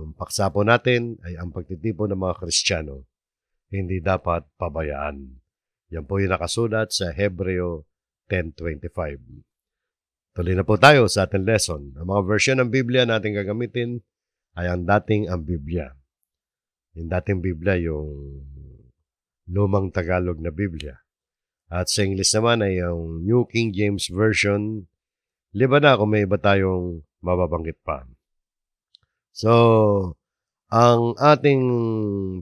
Ang paksa po natin ay ang pagtitipon ng mga Kristiyano. Hindi dapat pabayaan. Yan po yung nakasulat sa Hebreo 10.25. Tuloy na po tayo sa ating lesson. Ang mga version ng Biblia natin gagamitin ay ang dating ang Biblia. Yung dating Biblia, yung lumang Tagalog na Biblia. At sa English naman ay yung New King James Version. Liba na kung may iba tayong mababanggit pa. So, ang ating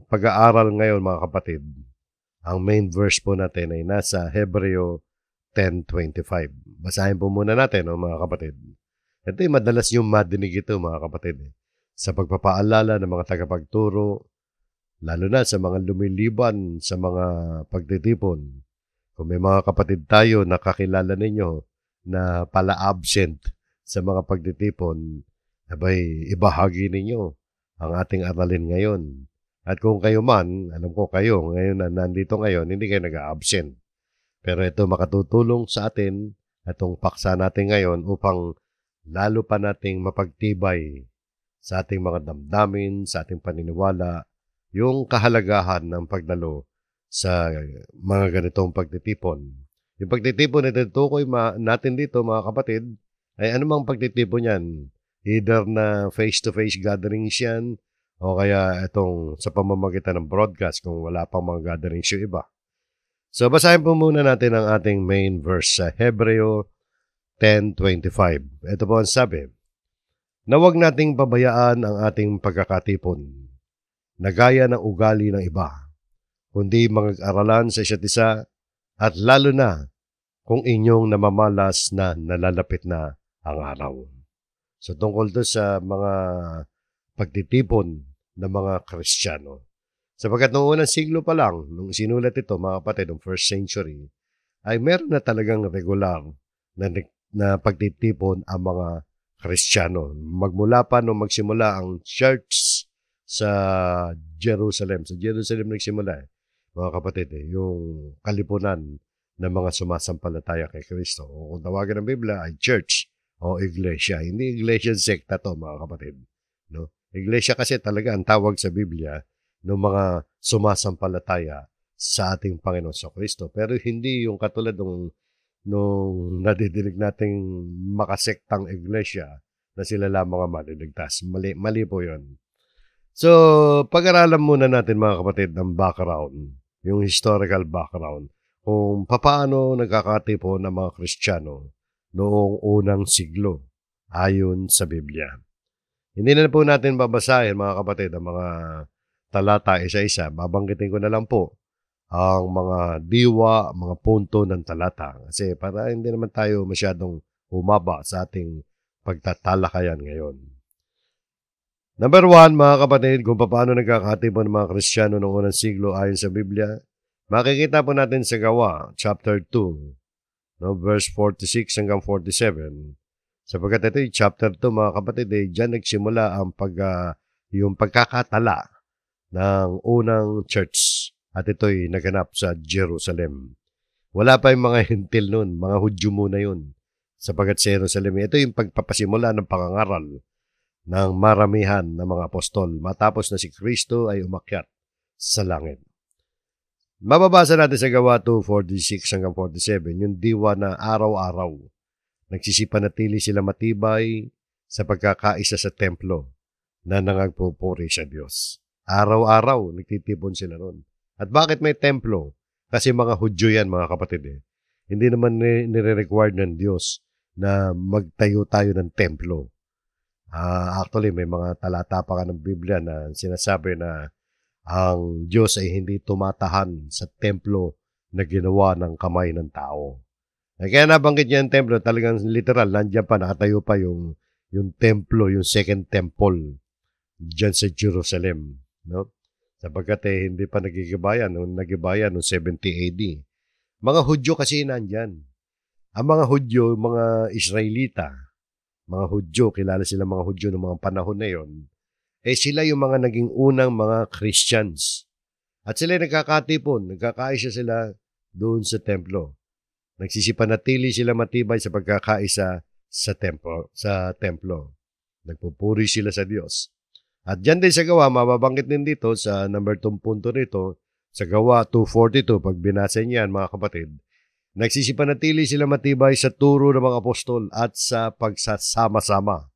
pag-aaral ngayon mga kapatid, ang main verse po natin ay nasa Hebreo 10.25. Basahin po muna natin no, mga kapatid. Ito ay madalas yung madinig ito mga kapatid. Eh, sa pagpapaalala ng mga tagapagturo, lalo na sa mga lumiliban sa mga pagtitipon. Kung may mga kapatid tayo na kakilala ninyo na pala absent sa mga pagtitipon, abay ibahagi ninyo ang ating aralin ngayon. At kung kayo man, alam ko kayo, ngayon na nandito ngayon, hindi kayo nag-absent. Pero ito makatutulong sa atin, itong paksa natin ngayon upang lalo pa nating mapagtibay sa ating mga damdamin, sa ating paniniwala, yung kahalagahan ng pagdalo sa mga ganitong pagtitipon. Yung pagtitipon na tinutukoy natin dito, mga kapatid, ay anumang pagtitipon yan, Either na face-to-face gatherings yan o kaya itong sa pamamagitan ng broadcast kung wala pang mga gatherings yung iba. So basahin po muna natin ang ating main verse sa Hebreo 10.25. Ito po ang sabi, na huwag nating pabayaan ang ating pagkakatipon, na gaya ng ugali ng iba, kundi mag-aralan sa isa't isa at lalo na kung inyong namamalas na nalalapit na ang araw. So tungkol do sa mga pagtitipon ng mga Kristiyano. Sapagkat noong unang siglo pa lang, nung sinulat ito mga kapatid, noong first century, ay meron na talagang regular na, na pagtitipon ang mga Kristiyano. Magmula pa noong magsimula ang church sa Jerusalem. Sa Jerusalem nagsimula eh, mga kapatid, eh, yung kalipunan ng mga sumasampalataya kay Kristo. O kung tawagan ng Biblia ay church o iglesia. Hindi iglesia sekta to, mga kapatid. No? Iglesia kasi talaga ang tawag sa Biblia ng mga sumasampalataya sa ating Panginoon sa Kristo. Pero hindi yung katulad ng nung nadidinig nating makasektang iglesia na sila lamang ang maliligtas. Mali, mali po yun. So, pag-aralan muna natin mga kapatid ng background, yung historical background, kung paano nagkakatipon ng mga Kristiyano noong unang siglo ayon sa Biblia. Hindi na po natin babasahin mga kapatid ang mga talata isa-isa. Babanggitin ko na lang po ang mga diwa, mga punto ng talata. Kasi para hindi naman tayo masyadong humaba sa ating pagtatalakayan ngayon. Number one, mga kapatid, kung paano nagkakatibo ng mga Kristiyano noong unang siglo ayon sa Biblia, makikita po natin sa Gawa, chapter 2, no, verse 46 hanggang 47. Sapagkat ito yung chapter 2 mga kapatid, eh, dyan nagsimula ang pag, uh, yung pagkakatala ng unang church at ito'y naganap sa Jerusalem. Wala pa yung mga hintil noon, mga Hudyo muna yun. Sapagat sa Jerusalem, eh, ito yung pagpapasimula ng pangangaral ng maramihan ng mga apostol matapos na si Kristo ay umakyat sa langit. Mababasa natin sa gawa 2, 46 hanggang 47, yung diwa na araw-araw. tili sila matibay sa pagkakaisa sa templo na nangagpupuri sa Diyos. Araw-araw, nagtitipon sila noon. At bakit may templo? Kasi mga Hudyo yan, mga kapatid eh. Hindi naman nire-required ng Diyos na magtayo tayo ng templo. Uh, actually, may mga talata pa ka ng Biblia na sinasabi na ang Diyos ay hindi tumatahan sa templo na ginawa ng kamay ng tao. Kaya nabanggit niya ang templo, talagang literal, nandiyan pa, nakatayo pa yung, yung templo, yung second temple, dyan sa Jerusalem. No? Sapagkat eh, hindi pa nagigibayan, nung nagibayan, noong 70 AD. Mga Hudyo kasi nandyan. Ang mga Hudyo, mga Israelita, mga Hudyo, kilala sila mga Hudyo noong mga panahon na yon, eh sila yung mga naging unang mga Christians. At sila nagkakatipon, nagkakaisa sila doon sa templo. Nagsisipanatili sila matibay sa pagkakaisa sa templo, sa templo. Nagpupuri sila sa Diyos. At diyan din sa gawa, mababanggit din dito sa number 2 punto nito, sa gawa 242, pag binasa niyan mga kapatid, nagsisipanatili sila matibay sa turo ng mga apostol at sa pagsasama-sama.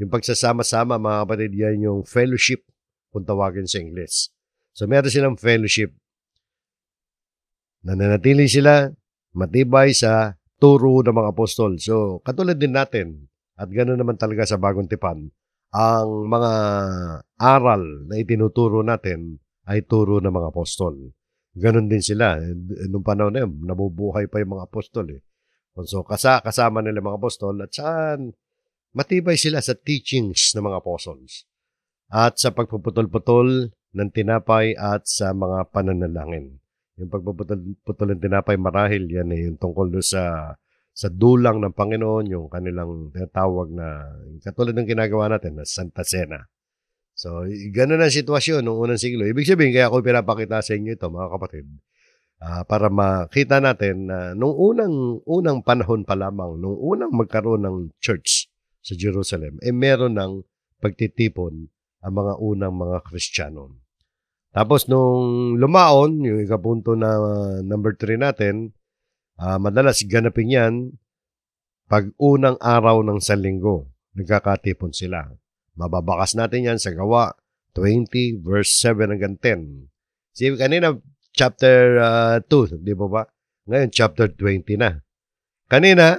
Yung pagsasama-sama, mga kapatid, yan yung fellowship kung tawagin sa Ingles. So meron silang fellowship. Nananatili sila matibay sa turo ng mga apostol. So katulad din natin, at ganoon naman talaga sa Bagong Tipan, ang mga aral na itinuturo natin ay turo ng mga apostol. Ganon din sila. Nung panahon na yun, nabubuhay pa yung mga apostol eh. So, kasama nila mga apostol at saan matibay sila sa teachings ng mga apostles at sa pagpuputol-putol ng tinapay at sa mga pananalangin. Yung pagpuputol-putol ng tinapay marahil yan eh, yung tungkol sa sa dulang ng Panginoon, yung kanilang tinatawag na katulad ng ginagawa natin na Santa Cena. So, ganun ang sitwasyon noong unang siglo. Ibig sabihin, kaya ako pinapakita sa inyo ito, mga kapatid, uh, para makita natin na uh, nung unang, unang panahon pa lamang, nung unang magkaroon ng church, sa Jerusalem, eh meron ng pagtitipon ang mga unang mga Kristiyano. Tapos nung lumaon, yung ikapunto na ah, number 3 natin, uh, madalas ganapin yan pag unang araw ng salinggo, nagkakatipon sila. Mababakas natin yan sa gawa 20 verse 7 hanggang 10. Si kanina chapter uh, ah, 2, di ba ba? Ngayon chapter 20 na. Kanina,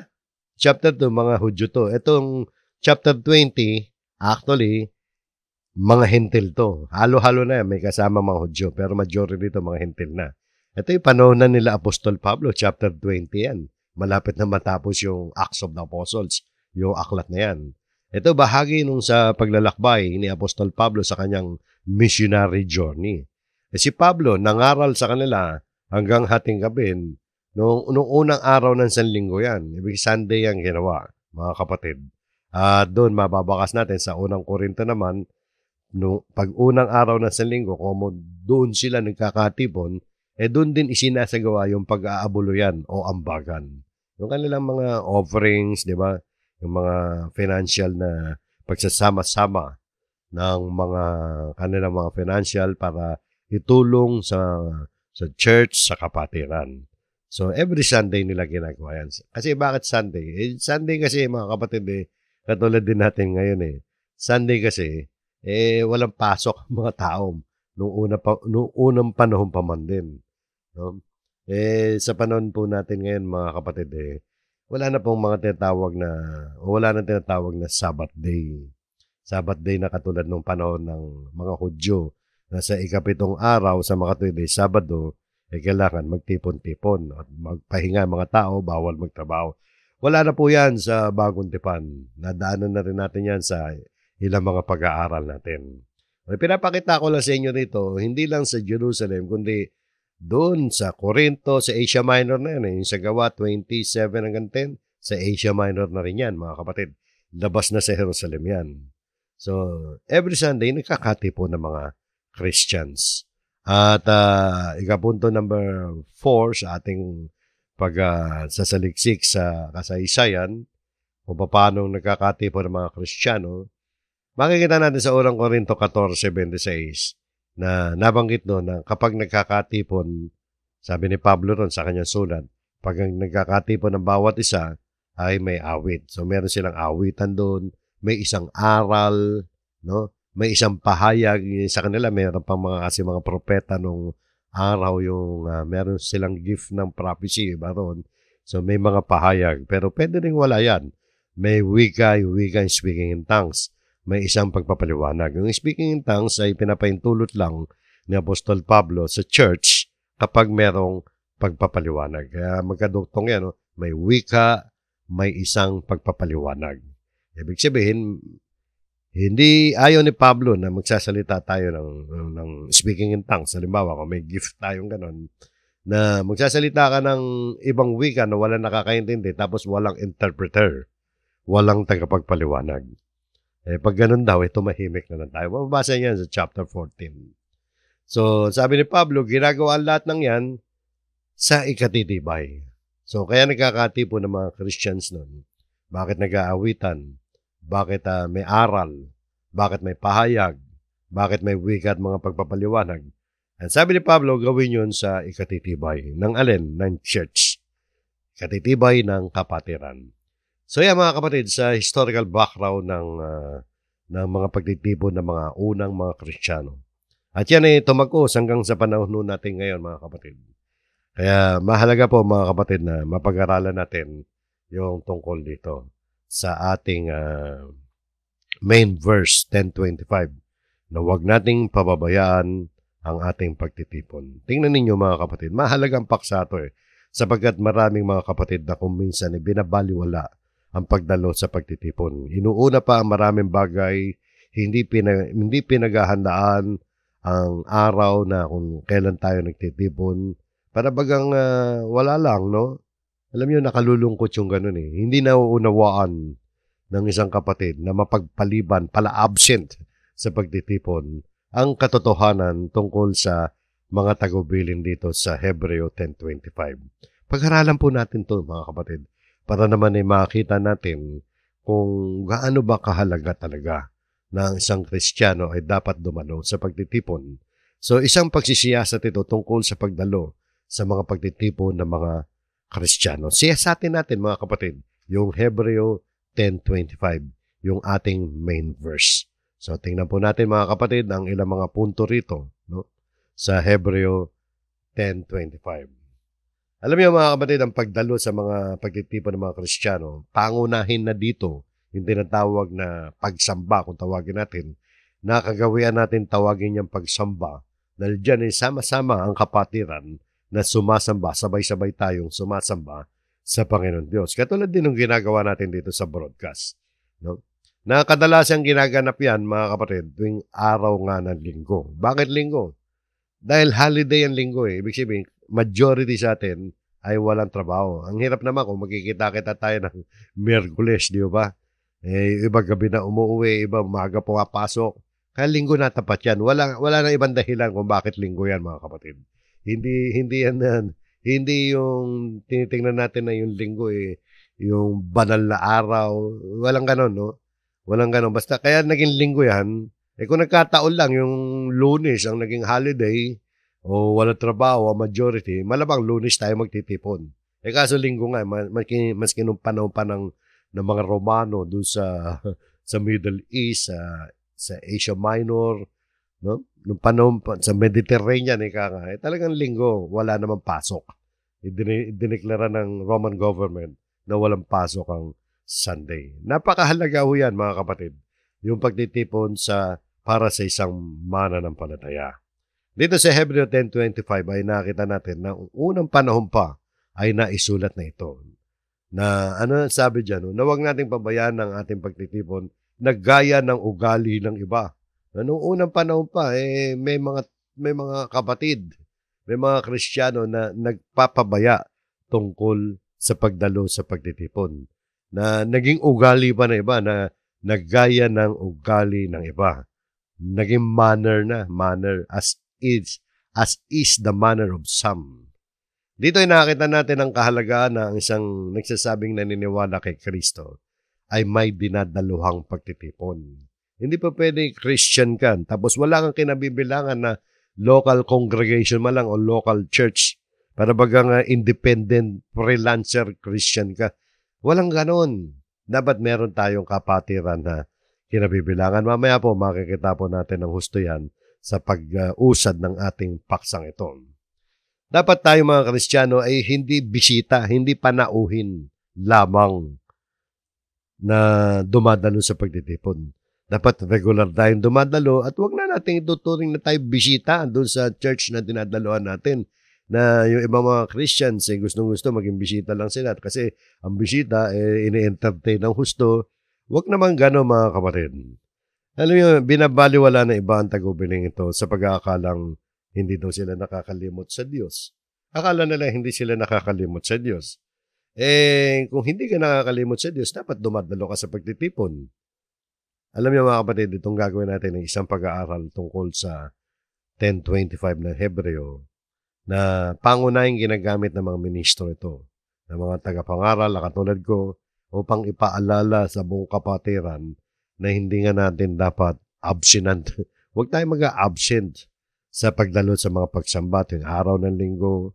chapter 2, mga Hudyo to. Itong chapter 20, actually, mga hentil to. Halo-halo na yan. May kasama mga Hudyo. Pero majority dito mga hentil na. Ito yung panahon na nila Apostol Pablo, chapter 20 yan. Malapit na matapos yung Acts of the Apostles, yung aklat na yan. Ito bahagi nung sa paglalakbay ni Apostol Pablo sa kanyang missionary journey. E si Pablo nangaral sa kanila hanggang hating gabi Noong, noong unang araw ng Sanlinggo yan, ibig Sunday yan ginawa, mga kapatid. Uh, doon mababakas natin sa unang korinto naman, no, pag unang araw ng Sanlinggo, kung doon sila nagkakatipon, eh doon din isinasagawa yung pag-aabuluyan o ambagan. Yung kanilang mga offerings, di ba? Yung mga financial na pagsasama-sama ng mga kanilang mga financial para itulong sa sa church, sa kapatiran. So, every Sunday nila ginagawa yan. Kasi bakit Sunday? Eh, Sunday kasi, mga kapatid, eh, katulad din natin ngayon eh. Sunday kasi, eh, walang pasok mga tao nung, una pa, nung unang panahon pa man din. No? Eh, sa panahon po natin ngayon, mga kapatid, eh, wala na pong mga tinatawag na, wala na tinatawag na Sabbath Day. Sabbath Day na katulad nung panahon ng mga Hudyo na sa ikapitong araw sa mga tuwid Sabado, eh, kailangan magtipon-tipon at magpahinga mga tao, bawal magtrabaho. Wala na po yan sa bagong tipan. Nadaanan na rin natin yan sa ilang mga pag-aaral natin. Pinapakita ko lang sa inyo rito, hindi lang sa Jerusalem, kundi doon sa Corinto, sa Asia Minor na yan, eh. yung sa gawa 27 hanggang 10, sa Asia Minor na rin yan, mga kapatid. Labas na sa Jerusalem yan. So, every Sunday, nagkakati po ng mga Christians. At uh, ikapunto number 4 sa ating pagsasaliksik ah, uh, sa kasaysayan kung paano nagkakatipo ng mga Kristiyano, makikita natin sa Urang Korinto 14.26 na nabanggit doon na kapag nagkakatipon, sabi ni Pablo ron sa kanyang sulat, pag nagkakatipon ng bawat isa ay may awit. So meron silang awitan doon, may isang aral, no? may isang pahayag sa kanila. Meron pang mga kasi mga propeta nung araw yung uh, meron silang gift ng prophecy, iba ron. So may mga pahayag. Pero pwede rin wala yan. May wika, wika speaking in tongues. May isang pagpapaliwanag. Yung speaking in tongues ay pinapaintulot lang ni Apostol Pablo sa church kapag merong pagpapaliwanag. Kaya magkaduktong yan, no? Oh. may wika, may isang pagpapaliwanag. Ibig sabihin, hindi ayaw ni Pablo na magsasalita tayo ng, ng speaking in tongues. Halimbawa, kung may gift tayong ganun, na magsasalita ka ng ibang wika na walang nakakaintindi tapos walang interpreter, walang tagapagpaliwanag. Eh, pag ganun daw, ito tumahimik na lang tayo. Mababasa niyan sa chapter 14. So, sabi ni Pablo, ginagawa lahat ng yan sa ikatitibay. So, kaya nagkakatipo ng mga Christians nun. Bakit nag-aawitan? Bakit uh, may aral? Bakit may pahayag? Bakit may wika at mga pagpapaliwanag? At sabi ni Pablo, gawin yon sa ikatitibay ng alin? Ng church. Ikatitibay ng kapatiran. So yan yeah, mga kapatid, sa historical background ng, uh, ng mga pagtitipon ng mga unang mga Kristiyano. At yan ay tumagos hanggang sa panahon natin ngayon mga kapatid. Kaya mahalaga po mga kapatid na mapag-aralan natin yung tungkol dito sa ating uh, main verse 10.25 na huwag nating pababayaan ang ating pagtitipon. Tingnan ninyo mga kapatid, mahalagang paksa ito eh, sapagkat maraming mga kapatid na kung minsan eh, binabaliwala ang pagdalo sa pagtitipon. Inuuna pa ang maraming bagay, hindi, pinag, hindi pinaghahandaan ang araw na kung kailan tayo nagtitipon. Para bagang uh, wala lang, no? Alam niyo, nakalulungkot yung ganun eh. Hindi nauunawaan ng isang kapatid na mapagpaliban, pala absent sa pagtitipon, ang katotohanan tungkol sa mga tagubilin dito sa Hebreo 10.25. Pag-aralan po natin to mga kapatid para naman ay makita natin kung gaano ba kahalaga talaga na ang isang Kristiyano ay dapat dumalo sa pagtitipon. So isang pagsisiyasat ito tungkol sa pagdalo sa mga pagtitipon ng mga Kristiyano. Siya sa atin natin mga kapatid, yung Hebreo 10.25, yung ating main verse. So tingnan po natin mga kapatid ang ilang mga punto rito no? sa Hebreo 10.25. Alam niyo mga kapatid, ang pagdalo sa mga pagtitipon ng mga Kristiyano, pangunahin na dito yung tinatawag na pagsamba, kung tawagin natin, na kagawian natin tawagin niyang pagsamba dahil dyan ay sama-sama ang kapatiran na sumasamba, sabay-sabay tayong sumasamba sa Panginoon Diyos. Katulad din ng ginagawa natin dito sa broadcast. No? Na kadalasang ginaganap yan, mga kapatid, tuwing araw nga ng linggo. Bakit linggo? Dahil holiday ang linggo eh. Ibig sabihin, majority sa atin ay walang trabaho. Ang hirap naman kung magkikita-kita tayo ng Merkules, di ba? Eh, iba gabi na umuwi, iba umaga pumapasok. Kaya linggo natapat yan. Wala, wala na ibang dahilan kung bakit linggo yan, mga kapatid. Hindi hindi yan, yan. Hindi yung tinitingnan natin na yung linggo eh yung banal na araw, walang ganon, no? Walang ganon. Basta kaya naging linggo yan. Eh kung nagkataon lang yung lunes ang naging holiday o wala trabaho ang majority, malabang lunes tayo magtitipon. Eh kaso linggo nga, mas kinumpanahon pa ng, ng mga Romano doon sa sa Middle East, sa, sa Asia Minor, no? nung panahon sa Mediterranean, ika nga, eh, talagang linggo, wala naman pasok. Idineklara ng Roman government na walang pasok ang Sunday. Napakahalaga ho yan, mga kapatid, yung pagtitipon sa para sa isang mana ng palataya. Dito sa Hebreo 10.25 ay nakita natin na unang panahon pa ay naisulat na ito. Na ano sabi dyan, na huwag nating pabayaan ng ating pagtitipon na gaya ng ugali ng iba Noong unang panahon pa, eh, may mga, may mga kapatid, may mga Kristiyano na nagpapabaya tungkol sa pagdalo sa pagtitipon. Na naging ugali pa na iba na naggaya ng ugali ng iba. Naging manner na, manner as is, as is the manner of some. Dito ay nakita natin ang kahalagaan na ang isang nagsasabing naniniwala kay Kristo ay may dinadaluhang pagtitipon hindi pa pwede Christian ka. Tapos wala kang kinabibilangan na local congregation man lang o local church. Para bagang independent freelancer Christian ka. Walang ganon. Dapat meron tayong kapatiran na kinabibilangan. Mamaya po makikita po natin ang husto yan sa pag-usad ng ating paksang ito. Dapat tayo mga Kristiyano ay hindi bisita, hindi panauhin lamang na dumadalo sa pagtitipon. Dapat regular tayong dumadalo at wag na natin ituturing na tayo bisita doon sa church na dinadaluhan natin na yung ibang mga Christians eh, gustong-gusto maging bisita lang sila kasi ang bisita eh, ini-entertain ng husto. Wag naman gano'n mga kapatid. Alam niyo, binabaliwala na iba ang tagubiling ito sa pag-aakalang hindi daw sila nakakalimot sa Diyos. Akala nila hindi sila nakakalimot sa Diyos. Eh, kung hindi ka nakakalimot sa Diyos, dapat dumadalo ka sa pagtitipon. Alam niyo mga kapatid, itong gagawin natin ng isang pag-aaral tungkol sa 1025 ng Hebreo na pangunahing ginagamit ng mga ministro ito, ng mga tagapangaral katulad ko upang ipaalala sa buong kapatiran na hindi nga natin dapat absent. Huwag tayo mag-absent sa pagdalo sa mga pagsamba tuwing araw ng linggo,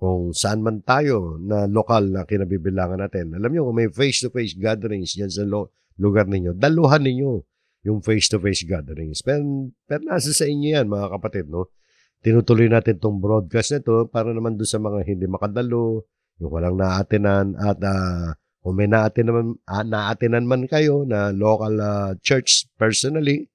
kung saan man tayo na lokal na kinabibilangan natin. Alam niyo, kung may face-to-face gatherings dyan sa lo- lugar ninyo, daluhan ninyo yung face-to-face gatherings. Pero, pero nasa sa inyo yan, mga kapatid, no? Tinutuloy natin tong broadcast na to para naman doon sa mga hindi makadalo, yung walang naatinan, at uh, kung may naatinan, uh, naatinan man kayo na local uh, church personally,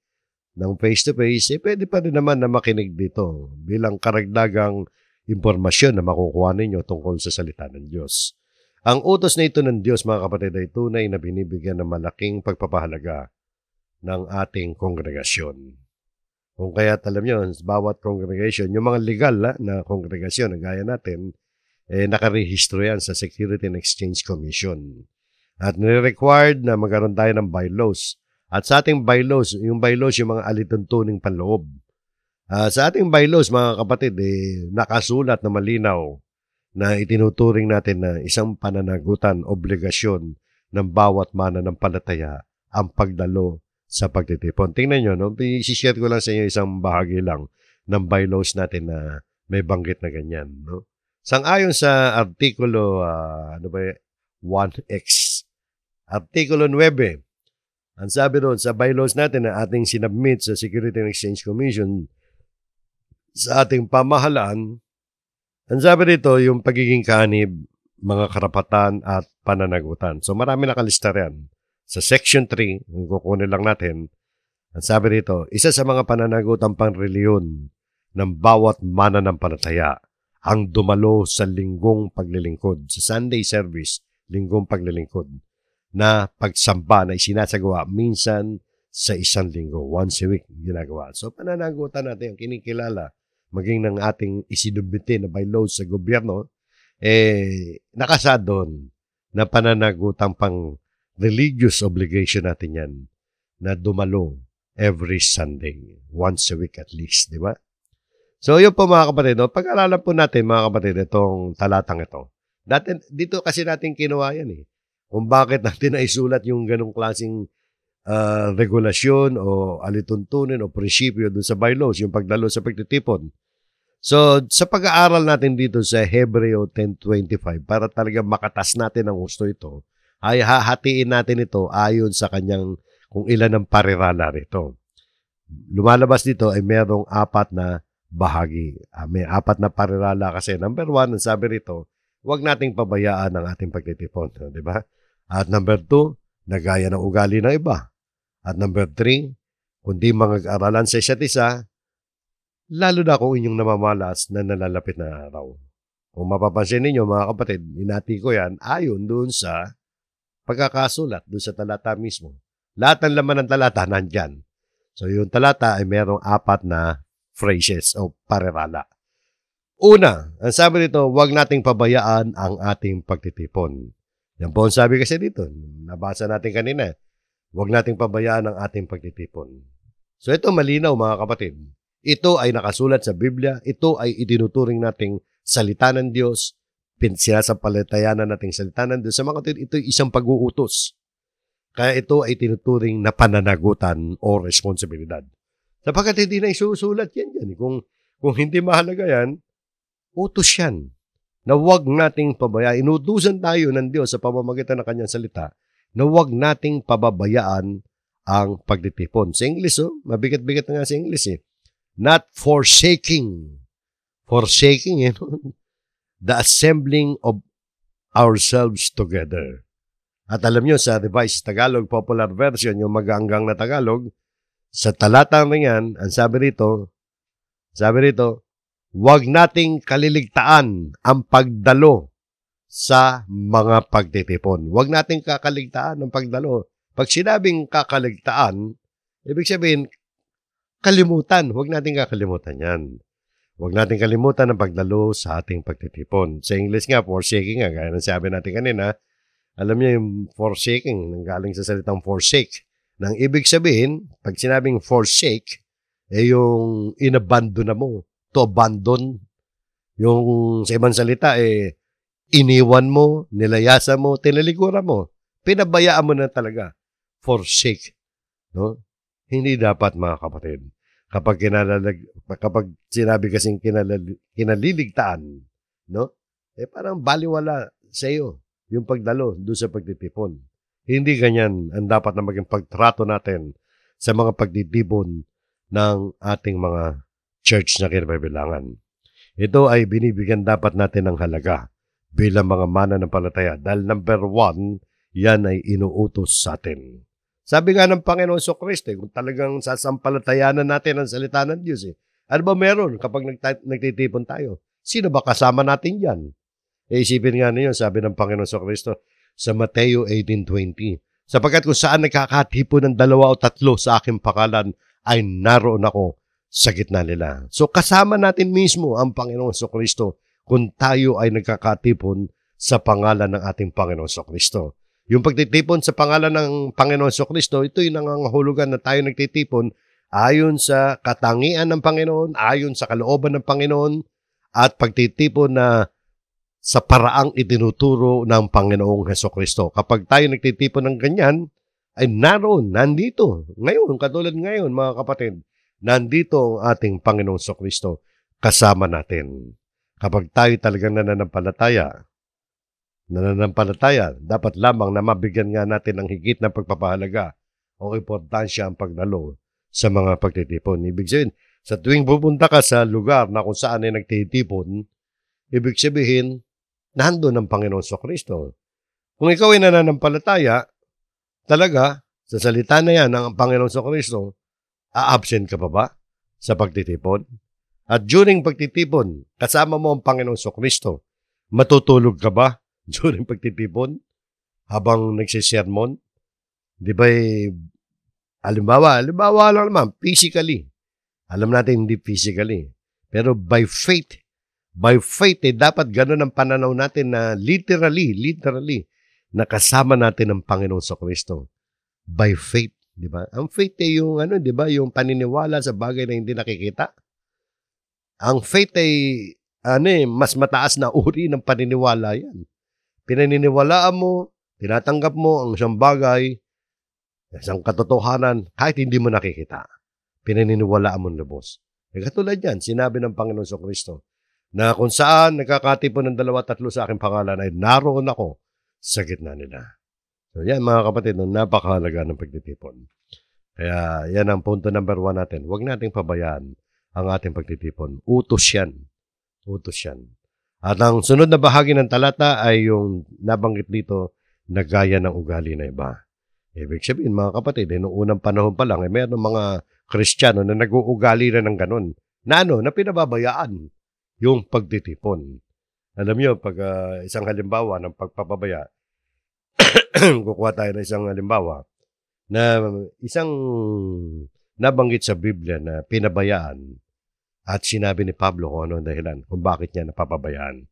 ng face-to-face, eh pwede pa rin naman na makinig dito bilang karagdagang impormasyon na makukuha ninyo tungkol sa salita ng Diyos. Ang utos na ito ng Diyos mga kapatid ay tunay na binibigyan ng malaking pagpapahalaga ng ating kongregasyon. Kung kaya alam nyo, bawat congregation, yung mga legal ah, na kongregasyon na gaya natin, eh, nakarehistro yan sa Security and Exchange Commission. At nire-required na magkaroon tayo ng bylaws. At sa ating bylaws, yung bylaws yung mga alituntuning panloob. Uh, sa ating bylaws, mga kapatid, eh, nakasulat na malinaw na itinuturing natin na isang pananagutan, obligasyon ng bawat ng palataya ang pagdalo sa pagtitipon. Tingnan nyo, no? i-share ko lang sa inyo isang bahagi lang ng bylaws natin na may banggit na ganyan. No? Sangayon sa artikulo uh, ano ba 1X, artikulo 9, ang sabi doon sa bylaws natin na ating sinabmit sa Security and Exchange Commission sa ating pamahalaan ang sabi dito, yung pagiging kanib, mga karapatan at pananagutan. So marami nakalista rin. Sa Section 3, ang kukunin lang natin, ang sabi dito, isa sa mga pananagutang pangreliyon ng bawat mananampalataya ang dumalo sa linggong paglilingkod, sa Sunday service, linggong paglilingkod, na pagsamba na isinasagawa minsan sa isang linggo, once a week ginagawa. So pananagutan natin yung kinikilala maging ng ating isinubite na by bylaw sa gobyerno, eh, nakasadon na pananagutang pang religious obligation natin yan na dumalo every Sunday, once a week at least, di ba? So, yun po mga kapatid, no? pag-alalan po natin mga kapatid itong talatang ito. Dati, dito kasi natin kinuha yan eh. Kung bakit natin naisulat yung ganong klaseng uh, regulasyon o alituntunin o prinsipyo dun sa bylaws, yung pagdalo sa pagtitipon. So, sa pag-aaral natin dito sa Hebreo 10.25, para talaga makatas natin ang gusto ito, ay hahatiin natin ito ayon sa kanyang kung ilan ang parirala rito. Lumalabas dito ay merong apat na bahagi. Ah, may apat na parirala kasi. Number one, ang sabi rito, huwag nating pabayaan ang ating pagtitipon. Di ba? At number two, nagaya ng ugali ng iba. At number three, kundi mag-aralan sa isa't isa, lalo na kung inyong namamalas na nalalapit na araw. Kung mapapansin ninyo mga kapatid, inati ko yan ayon doon sa pagkakasulat, doon sa talata mismo. Lahat ng laman ng talata nandyan. So yung talata ay merong apat na phrases o parerala. Una, ang sabi nito, huwag nating pabayaan ang ating pagtitipon. Yan po ang sabi kasi dito, nabasa natin kanina. Huwag nating pabayaan ang ating pagtitipon. So ito malinaw mga kapatid. Ito ay nakasulat sa Biblia. Ito ay itinuturing nating salita ng Diyos. sa Sinasampalatayanan nating salita ng Diyos. Sa mga kapatid, ito ay isang pag-uutos. Kaya ito ay tinuturing na pananagutan o responsibilidad. Sapagkat hindi na isusulat yan yan. Kung, kung hindi mahalaga yan, utos yan na huwag nating pabayaan. Inutusan tayo ng Diyos sa pamamagitan ng kanyang salita na huwag nating pababayaan ang pagtitipon. Sa English, oh, mabigat-bigat na nga sa English eh. Not forsaking, forsaking, eh, the assembling of ourselves together. At alam nyo, sa device Tagalog Popular Version, yung maganggang na Tagalog, sa talatang na yan, ang sabi rito, sabi rito, huwag nating kaliligtaan ang pagdalo sa mga pagtitipon. Huwag natin kakaligtaan ng pagdalo. Pag sinabing kakaligtaan, ibig sabihin, kalimutan. Huwag natin kakalimutan yan. Huwag natin kalimutan ang pagdalo sa ating pagtitipon. Sa English nga, forsaking nga, gaya ng sabi natin kanina, alam niyo yung forsaking, nanggaling sa salitang forsake. Nang ibig sabihin, pag sinabing forsake, eh yung inabandon na mo. To abandon. Yung sa ibang salita, eh, Iniwan mo, nilayasan mo, tinalikuran mo. Pinabayaan mo na talaga. Forsake. No? Hindi dapat mga kapatid. Kapag, kinalalag, kapag sinabi kasing kinalal, kinaliligtaan, no? Eh parang baliwala sa iyo yung pagdalo doon sa pagtitipon. Hindi ganyan ang dapat na maging pagtrato natin sa mga pagtitipon ng ating mga church na kinabibilangan. Ito ay binibigyan dapat natin ng halaga bilang mga mananampalataya. Dahil number one, yan ay inuutos sa atin. Sabi nga ng Panginoon So Kristo, eh, kung talagang sasampalatayanan natin ang salita ng Diyos, eh, ano ba meron kapag nagtitipon tayo? Sino ba kasama natin yan? E eh, isipin nga ninyo, sabi ng Panginoon So Kristo, sa Mateo 18.20, sapagkat kung saan nagkakatipon ng dalawa o tatlo sa aking pakalan, ay naroon ako sa gitna nila. So kasama natin mismo ang Panginoon So Kristo kung tayo ay nagkakatipon sa pangalan ng ating Panginoon sa Kristo. Yung pagtitipon sa pangalan ng Panginoon sa Kristo, ito'y nangangahulugan na tayo nagtitipon ayon sa katangian ng Panginoon, ayon sa kalooban ng Panginoon, at pagtitipon na sa paraang itinuturo ng Panginoong Heso Kristo. Kapag tayo nagtitipon ng ganyan, ay naroon, nandito. Ngayon, katulad ngayon mga kapatid, nandito ang ating Panginoong Kristo kasama natin. Kapag tayo talagang nananampalataya, nananampalataya, dapat lamang na mabigyan nga natin ng higit na pagpapahalaga o importansya ang pagdalo sa mga pagtitipon. Ibig sabihin, sa tuwing pupunta ka sa lugar na kung saan ay nagtitipon, ibig sabihin, nandun ang Panginoon sa Kristo. Kung ikaw ay nananampalataya, talaga, sa salita na yan ng Panginoon sa Kristo, a-absent ka pa ba sa pagtitipon? At during pagtitipon, kasama mo ang Panginoong Kristo. Matutulog ka ba during pagtitipon? Habang nagsisermon? Di ba eh, alimbawa, alimbawa lang naman, physically. Alam natin hindi physically. Pero by faith, by faith eh, dapat ganun ang pananaw natin na literally, literally, nakasama natin ang Panginoon sa Kristo. By faith, di ba? Ang faith eh yung ano, di ba? Yung paniniwala sa bagay na hindi nakikita. Ang faith ay ano eh, mas mataas na uri ng paniniwala yan. Pinaniniwalaan mo, tinatanggap mo ang isang bagay, isang katotohanan, kahit hindi mo nakikita. Pinaniniwalaan mo lubos. E eh, katulad yan, sinabi ng Panginoon sa Kristo, na kung saan nagkakatipon ng dalawa tatlo sa aking pangalan ay naroon ako sa gitna nila. So yan mga kapatid, napakahalaga ng pagtitipon. Kaya yan ang punto number one natin. Huwag nating pabayaan ang ating pagtitipon. Utos yan. Utos yan. At ang sunod na bahagi ng talata ay yung nabanggit dito na gaya ng ugali na iba. Ibig sabihin mga kapatid, eh, noong unang panahon pa lang, eh, mayroon mga Kristiyano na nag-uugali na ng ganun. Na ano, na pinababayaan yung pagtitipon. Alam niyo, pag uh, isang halimbawa ng pagpapabaya, kukuha tayo ng isang halimbawa, na isang nabanggit sa Biblia na pinabayaan at sinabi ni Pablo kung ano ang dahilan, kung bakit niya napapabayaan.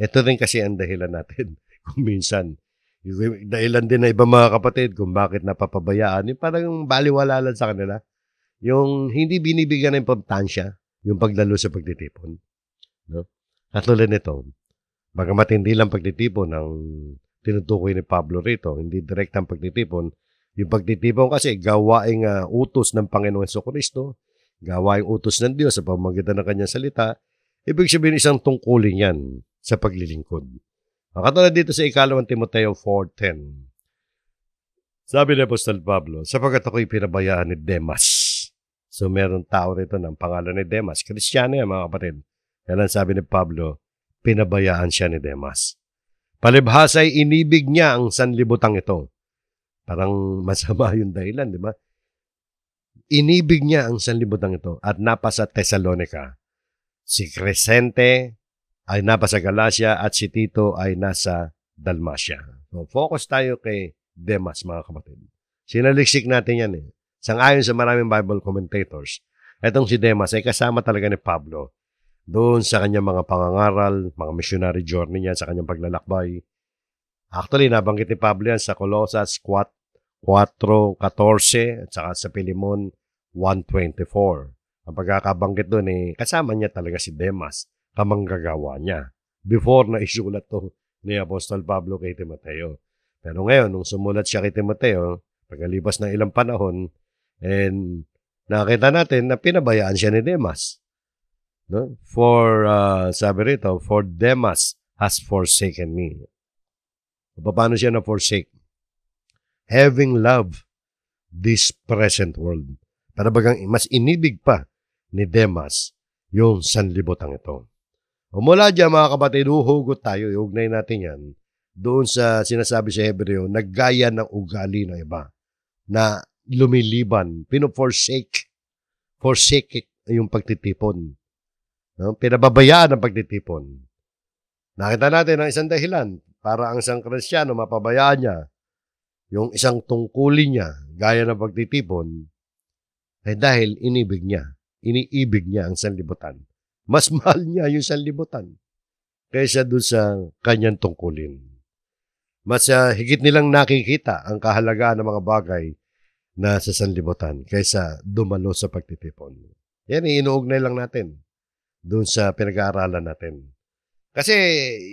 Ito rin kasi ang dahilan natin kung minsan. Dahilan din na iba mga kapatid kung bakit napapabayaan. Yung parang baliwala lang sa kanila. Yung hindi binibigyan ng importansya, yung paglalo sa pagtitipon. No? At tulad nito, bagamat hindi lang pagtitipon ang tinutukoy ni Pablo rito, hindi direct ang pagtitipon, yung pagtitibon kasi gawaing uh, utos ng Panginoon sa Kristo, gawaing utos ng Diyos sa pamagitan ng kanyang salita, ibig sabihin isang tungkulin yan sa paglilingkod. Ah, katulad dito sa ikalawang Timoteo 4.10, sabi ni Apostol Pablo, sapagkat ako'y pinabayaan ni Demas. So meron tao rito ng pangalan ni Demas. Kristiyano yan mga kapatid. Yan ang sabi ni Pablo, pinabayaan siya ni Demas. Palibhasay inibig niya ang sanlibutan ito Parang masama yung dahilan, di ba? Inibig niya ang sanlibutan ito at sa Thessalonica. Si Crescente ay napasa Galacia at si Tito ay nasa Dalmatia. So, focus tayo kay Demas, mga kapatid. Sinaliksik natin yan eh. Sangayon sa maraming Bible commentators, itong si Demas ay kasama talaga ni Pablo doon sa kanyang mga pangangaral, mga missionary journey niya, sa kanyang paglalakbay, Actually, nabanggit ni Pablo yan sa Colosas 4.14 at saka sa Pilimon 1.24. Ang pagkakabanggit doon, eh, kasama niya talaga si Demas, kamanggagawa niya, before na isulat to ni Apostol Pablo kay Timoteo. Pero ngayon, nung sumulat siya kay Timoteo, pagkalipas ng ilang panahon, and nakita natin na pinabayaan siya ni Demas. No? For, uh, sabi rito, for Demas has forsaken me. Paano siya na-forsake? Having love this present world. Para bagang mas inibig pa ni Demas yung sanlibotang ito. O mula dyan mga kapatid, uhugot tayo, iugnay natin yan doon sa sinasabi sa Hebreo, naggaya ng ugali ng iba na lumiliban, pinoforsake, forsake yung pagtitipon. No? Pinababayaan ang pagtitipon. Nakita natin ang isang dahilan para ang isang kristyano mapabayaan niya yung isang tungkulin niya, gaya ng pagtitipon, ay dahil inibig niya, iniibig niya ang sanlibutan. Mas mahal niya yung sanlibutan kaysa doon sa kanyang tungkulin. Mas uh, higit nilang nakikita ang kahalagaan ng mga bagay na sa sanlibutan kaysa dumalo sa pagtitipon. Yan, inuugnay lang natin doon sa pinag-aaralan natin. Kasi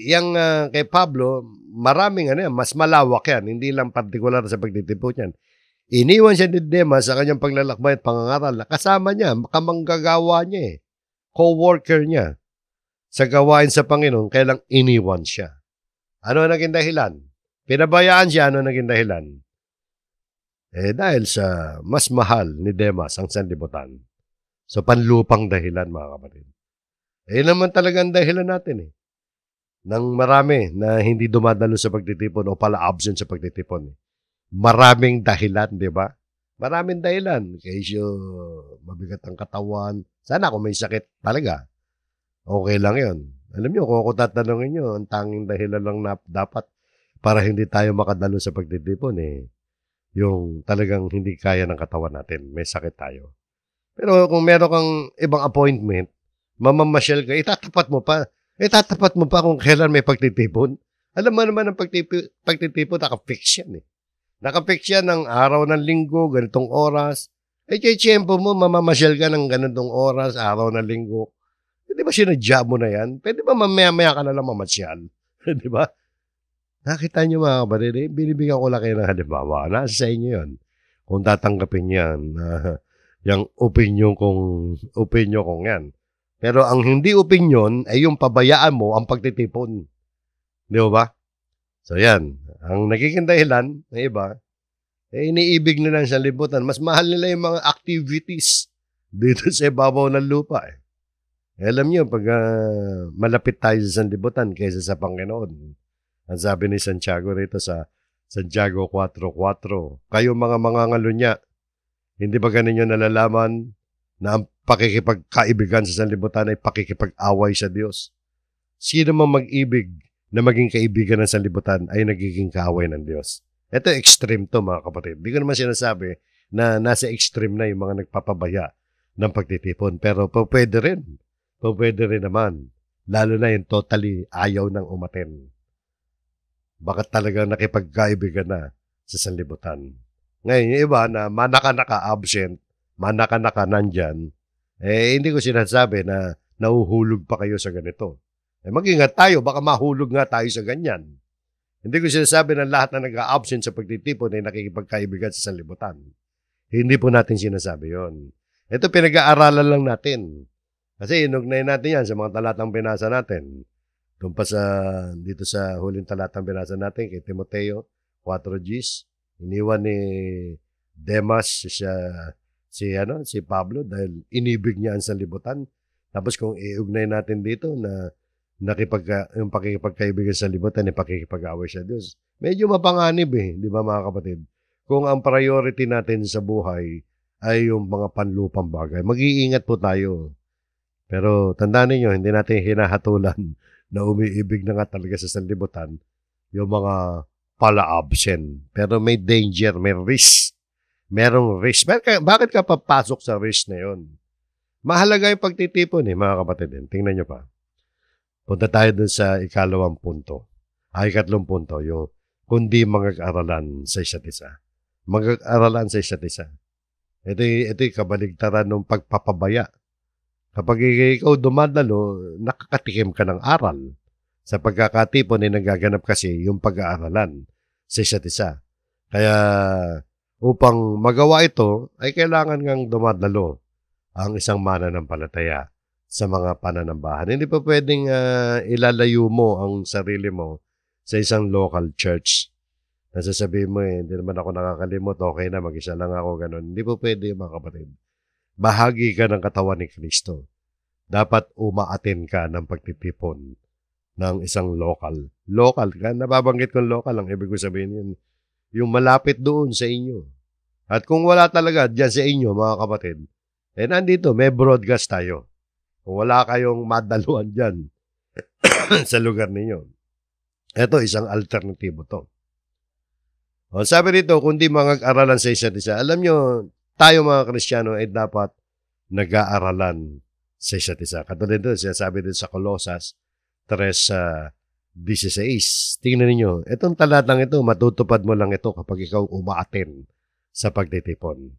yung uh, ah, kay Pablo, maraming ano yan, mas malawak yan, hindi lang partikular sa pagtitipon niyan. Iniwan siya ni Dema sa kanyang paglalakbay at pangangaral na kasama niya, kamanggagawa niya eh, co-worker niya sa gawain sa Panginoon, kailang iniwan siya. Ano naging dahilan? Pinabayaan siya, ano naging dahilan? Eh dahil sa mas mahal ni Demas ang sandibutan. So panlupang dahilan mga kapatid. Eh naman talaga ang dahilan natin eh ng marami na hindi dumadalo sa pagtitipon o pala absent sa pagtitipon. Eh. Maraming dahilan, di ba? Maraming dahilan. Kaysyo, mabigat ang katawan. Sana kung may sakit talaga, okay lang yon. Alam nyo, kung ako tatanungin nyo, ang tanging dahilan lang na dapat para hindi tayo makadalo sa pagtitipon eh, yung talagang hindi kaya ng katawan natin. May sakit tayo. Pero kung meron kang ibang appointment, mamamasyal ka, itatapat mo pa eh, tatapat mo pa kung kailan may pagtitipon. Alam mo naman ang pagtitipon, pagtitipon naka-fix yan eh. Naka-fix yan ng araw ng linggo, ganitong oras. Eh, kay tiyempo mo, mamamasyal ka ng ganitong oras, araw ng linggo. Hindi eh, ba sinadya mo na yan? Pwede ba mamaya-maya ka na lang mamasyal? Di ba? Nakita niyo mga kapatid, eh, binibigyan ko lang kayo ng halimbawa. Nasa sa inyo yun. Kung tatanggapin yan, uh, yung opinion kong, opinion kong yan. Pero ang hindi opinion ay yung pabayaan mo ang pagtitipon. Di ba? So yan, ang nagiging dahilan ng iba, eh iniibig nila sa libutan. Mas mahal nila yung mga activities dito sa ibabaw ng lupa. Eh. eh alam niyo, pag uh, malapit tayo sa sanlibutan kaysa sa Panginoon, ang sabi ni Santiago rito sa Santiago 4.4, kayo mga mga ngalunya, hindi ba ganinyo nalalaman na ang pakikipagkaibigan sa sanlibutan ay pakikipag-away sa Diyos. Sino mang mag-ibig na maging kaibigan ng sanlibutan ay nagiging kaaway ng Diyos. Ito extreme to mga kapatid. Hindi ko naman sinasabi na nasa extreme na yung mga nagpapabaya ng pagtitipon. Pero pwede rin. Pwede rin naman. Lalo na yung totally ayaw ng umaten. Bakit talaga nakipagkaibigan na sa sanlibutan? Ngayon, yung iba na manaka-naka absent, manaka-naka nandyan, eh, hindi ko sinasabi na nauhulog pa kayo sa ganito. Eh, mag-ingat tayo, baka mahulog nga tayo sa ganyan. Hindi ko sinasabi na lahat na nag-absent sa pagtitipon ay nakikipagkaibigan sa sanlibutan. Hindi po natin sinasabi yon. Ito pinag-aaralan lang natin. Kasi inugnay natin yan sa mga talatang binasa natin. Doon pa sa, dito sa huling talatang binasa natin, kay Timoteo, 4 Gs, iniwan ni Demas si si ano si Pablo dahil inibig niya ang sanlibutan. Tapos kung iugnay natin dito na nakipag yung pakikipagkaibigan sa libutan, ni eh, pakikipag-away sa Diyos. Medyo mapanganib eh, di ba mga kapatid? Kung ang priority natin sa buhay ay yung mga panlupang bagay, mag-iingat po tayo. Pero tandaan niyo, hindi natin hinahatulan na umiibig na nga talaga sa sanlibutan yung mga pala absent. Pero may danger, may risk merong risk. Bakit ka papasok sa risk na yon? Mahalaga yung pagtitipon eh, mga kapatid. Tingnan nyo pa. Punta tayo dun sa ikalawang punto. Ay, ikatlong punto. Yung kundi mag-aralan sa isa't isa. Mag-aralan sa isa't isa. Ito, ito yung kabaligtaran ng pagpapabaya. Kapag ikaw dumadalo, nakakatikim ka ng aral. Sa pagkakatipon ay eh, nagaganap kasi yung pag-aaralan sa isa't isa. Kaya Upang magawa ito ay kailangan ngang dumadalo ang isang mana ng palataya sa mga pananambahan. Hindi pa pwedeng uh, ilalayo mo ang sarili mo sa isang local church. Nasasabi mo eh, hindi naman ako nakakalimot, okay na, mag-isa lang ako, ganun. Hindi po pwede mga kapatid. Bahagi ka ng katawan ni Kristo. Dapat umaatin ka ng pagtitipon ng isang local. Local ka, nababanggit kong local, ang ibig ko sabihin yun, yung malapit doon sa inyo. At kung wala talaga dyan sa inyo, mga kapatid, eh nandito, may broadcast tayo. Kung wala kayong madaluan dyan sa lugar ninyo. Ito, isang alternatibo to. O, sabi rito, kundi mag-aralan sa isa't isa. Alam nyo, tayo mga Kristiyano ay dapat nag-aaralan sa isa't isa. Katulad doon, sinasabi din sa Colosas 3, uh, ah, 16. Tingnan ninyo, itong talatang ito, matutupad mo lang ito kapag ikaw umaaten sa pagtitipon.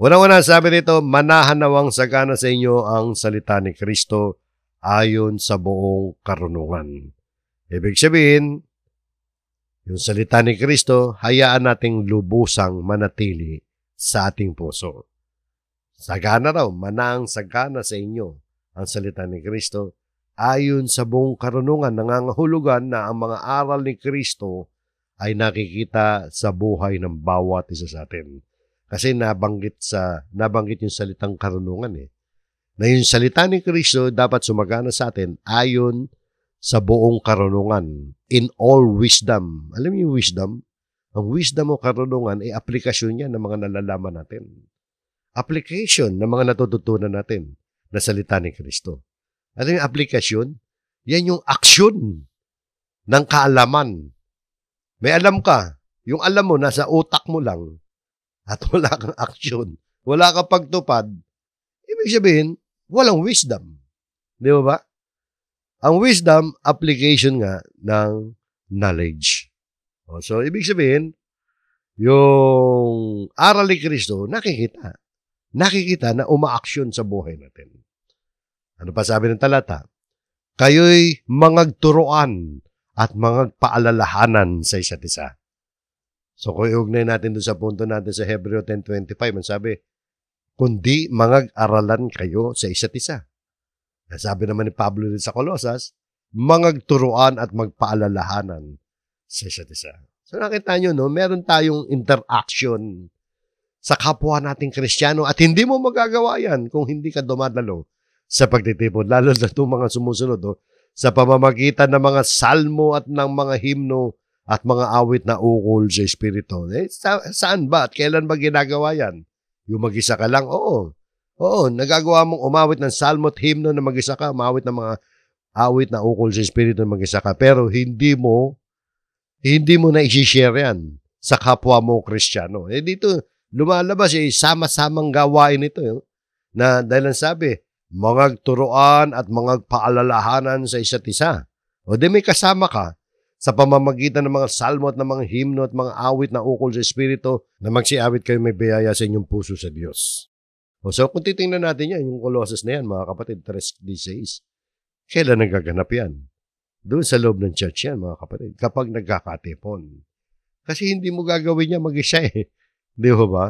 una una sabi dito, manahanawang sagana sa inyo ang salita ni Kristo ayon sa buong karunungan. Ibig sabihin, yung salita ni Kristo, hayaan nating lubusang manatili sa ating puso. Sagana raw, manang sagana sa inyo ang salita ni Kristo Ayon sa buong karunungan, nangangahulugan na ang mga aral ni Kristo ay nakikita sa buhay ng bawat isa sa atin. Kasi nabanggit sa nabanggit yung salitang karunungan eh. Na yung salita ni Kristo dapat sumagana sa atin ayon sa buong karunungan in all wisdom. Alam niyo wisdom? Ang wisdom o karunungan ay aplikasyon niya ng mga nalalaman natin. Application ng mga natututunan natin na salita ni Kristo. Ano yung aplikasyon? Yan yung aksyon ng kaalaman. May alam ka. Yung alam mo, nasa utak mo lang. At wala kang aksyon. Wala kang pagtupad. Ibig sabihin, walang wisdom. Di ba ba? Ang wisdom, application nga ng knowledge. Oh, so, ibig sabihin, yung aral ni Kristo, nakikita. Nakikita na umaaksyon sa buhay natin. Ano pa sabi ng talata? Kayo'y mangagturuan at mangagpaalalahanan sa isa't isa. So kung iugnay natin doon sa punto natin sa Hebreo 10.25, ang sabi, kundi mangag-aralan kayo sa isa't isa. Sabi naman ni Pablo din sa Kolosas, mangagturuan at magpaalalahanan sa isa't isa. So nakita nyo, no, meron tayong interaction sa kapwa nating Kristiyano at hindi mo magagawa yan kung hindi ka dumadalo sa pagtitipon, lalo na itong mga sumusunod, no? Oh, sa pamamagitan ng mga salmo at ng mga himno at mga awit na ukol sa Espiritu. Eh, sa, saan ba at kailan ba ginagawa yan? Yung mag-isa ka lang? Oo. Oo, nagagawa mong umawit ng salmo at himno na mag-isa ka, umawit ng mga awit na ukol sa Espiritu na mag-isa ka, pero hindi mo, hindi mo na i-share yan sa kapwa mo Kristiyano. Eh dito, lumalabas eh, sama-samang gawain ito. Eh, oh, na dahil ang sabi, mangagturoan at mangagpaalalahanan sa isa't isa. O di may kasama ka sa pamamagitan ng mga salmo at ng mga himno at mga awit na ukol sa Espiritu na magsiawit kayo may biyaya sa inyong puso sa Diyos. O so kung titingnan natin yan, yung Colossus na yan, mga kapatid, 3.16, kailan nagaganap yan? Doon sa loob ng church yan, mga kapatid, kapag nagkakatipon. Kasi hindi mo gagawin niya mag-isa eh. Di ba ba?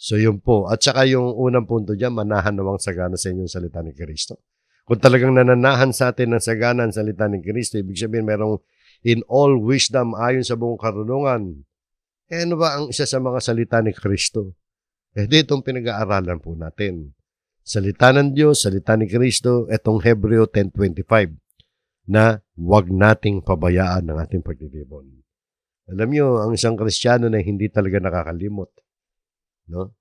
So yun po. At saka yung unang punto dyan, manahan nawang sagana sa inyong salita ni Kristo. Kung talagang nananahan sa atin ng sagana ang salita ni Kristo, ibig sabihin merong in all wisdom ayon sa buong karunungan. Eh ano ba ang isa sa mga salita ni Kristo? Eh dito pinag-aaralan po natin. Salita ng Diyos, salita ni Kristo, itong Hebreo 10.25 na huwag nating pabayaan ng ating pagdidibon. Alam nyo, ang isang kristyano na hindi talaga nakakalimot No?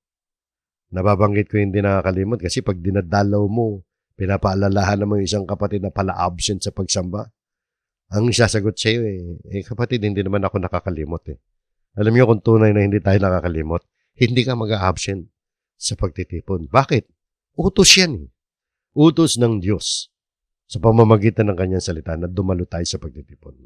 Nababanggit ko hindi nakakalimot kasi pag dinadalaw mo, pinapaalalahan mo yung isang kapatid na pala absent sa pagsamba, ang sasagot sa iyo eh, eh kapatid, hindi naman ako nakakalimot eh. Alam niyo kung tunay na hindi tayo nakakalimot, hindi ka mag-absent sa pagtitipon. Bakit? Utos yan eh. Utos ng Diyos sa pamamagitan ng kanyang salita na dumalo tayo sa pagtitipon.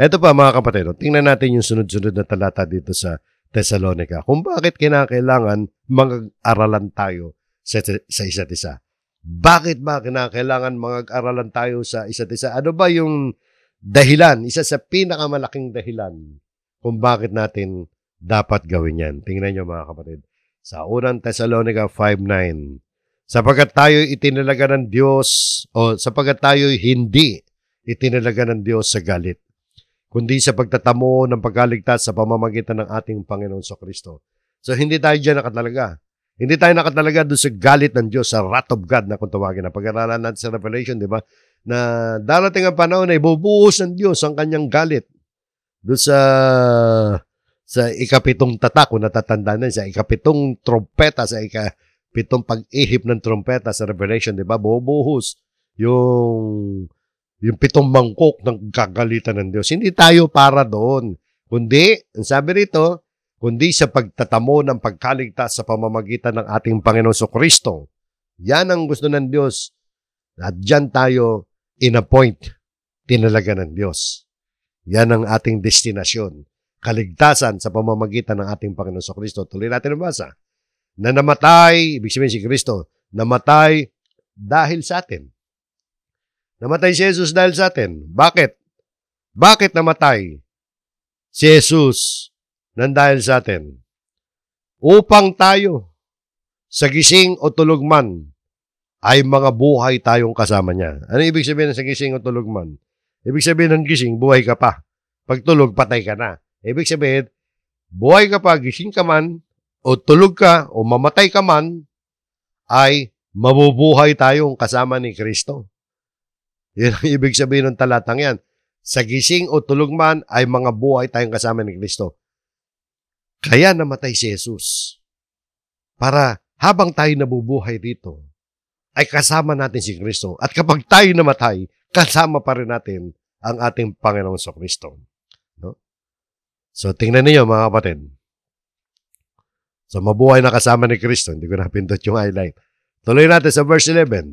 Ito pa mga kapatid, tingnan natin yung sunod-sunod na talata dito sa Thessalonica kung bakit kinakailangan mag-aralan tayo sa, sa isa't isa. Bakit ba kinakailangan mag-aralan tayo sa isa't isa? Ano ba yung dahilan, isa sa pinakamalaking dahilan kung bakit natin dapat gawin yan. Tingnan nyo mga kapatid. Sa unang Thessalonica 5.9, sapagkat tayo itinalaga ng Diyos o sapagkat tayo hindi itinalaga ng Diyos sa galit kundi sa pagtatamo ng pagkaligtas sa pamamagitan ng ating Panginoon sa Kristo. So hindi tayo dyan nakatalaga. Hindi tayo nakatalaga doon sa galit ng Diyos, sa wrath of God na kung tawagin na. Pag-aralan natin sa Revelation, di ba? Na darating ang panahon na ibubuhos ng Diyos ang kanyang galit doon sa sa ikapitong tatak, kung natatandaan na, sa ikapitong trompeta, sa ikapitong pag-ihip ng trompeta sa Revelation, di ba? Bubuhos yung yung pitong mangkok ng kagalitan ng Diyos. Hindi tayo para doon. Kundi, ang sabi rito, kundi sa pagtatamo ng pagkaligtas sa pamamagitan ng ating Panginoon so Kristo. Yan ang gusto ng Diyos. At dyan tayo point tinalaga ng Diyos. Yan ang ating destinasyon. Kaligtasan sa pamamagitan ng ating Panginoon so Kristo. Tuloy natin ang basa. Na namatay, ibig sabihin si Kristo, namatay dahil sa atin. Namatay si Jesus dahil sa atin. Bakit? Bakit namatay si Jesus nang dahil sa atin? Upang tayo sa gising o tulog man ay mga buhay tayong kasama niya. Ano ibig sabihin ng sa gising o tulog man? Ibig sabihin ng gising, buhay ka pa. Pag tulog, patay ka na. Ibig sabihin, buhay ka pa, gising ka man, o tulog ka, o mamatay ka man, ay mabubuhay tayong kasama ni Kristo. Yan ang ibig sabihin ng talatang yan. Sa gising o tulog man ay mga buhay tayong kasama ni Kristo. Kaya namatay si Jesus. Para habang tayo nabubuhay dito, ay kasama natin si Kristo. At kapag tayo namatay, kasama pa rin natin ang ating Panginoon sa so Kristo. No? So, tingnan niyo mga kapatid. So, mabuhay na kasama ni Kristo. Hindi ko napindot yung highlight. Tuloy natin sa verse 11.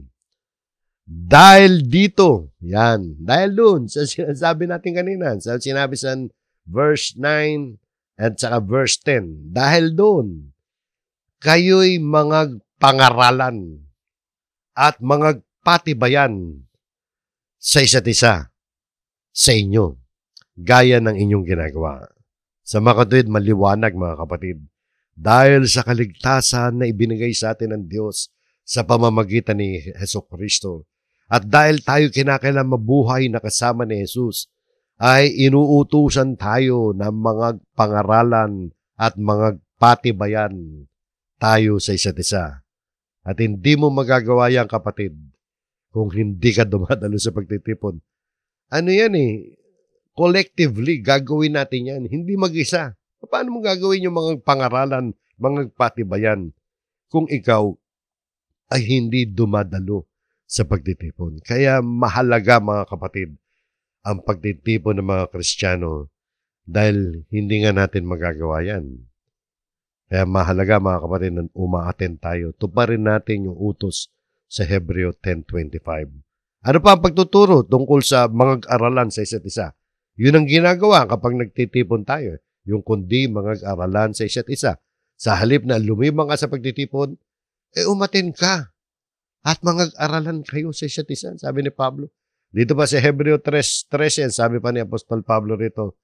Dahil dito, yan, dahil doon sa sinasabi natin kanina, sa sinabi sa verse 9 at saka verse 10, dahil doon, kayo'y mga pangaralan at mga patibayan sa isa't isa sa inyo, gaya ng inyong ginagawa. Sa mga katuwid, maliwanag mga kapatid, dahil sa kaligtasan na ibinigay sa atin ng Diyos sa pamamagitan ni Heso Kristo, at dahil tayo kinakailang mabuhay na kasama ni Jesus, ay inuutusan tayo ng mga pangaralan at mga patibayan tayo sa isa't isa. At hindi mo magagawa yan, kapatid, kung hindi ka dumadalo sa pagtitipon. Ano yan eh? Collectively, gagawin natin yan. Hindi mag-isa. Paano mo gagawin yung mga pangaralan, mga patibayan, kung ikaw ay hindi dumadalo sa pagtitipon. Kaya mahalaga mga kapatid ang pagtitipon ng mga Kristiyano dahil hindi nga natin magagawa yan. Kaya mahalaga mga kapatid na umaaten tayo. Tuparin natin yung utos sa Hebreo 10.25. Ano pa ang pagtuturo tungkol sa mga aralan sa isa't isa? Yun ang ginagawa kapag nagtitipon tayo. Yung kundi mga aralan sa isa't isa. Sa halip na lumibang ka sa pagtitipon, eh umatin ka at mag-aralan kayo sa isa't isa, sabi ni Pablo. Dito pa sa Hebreo 3.13, sabi pa ni Apostol Pablo rito,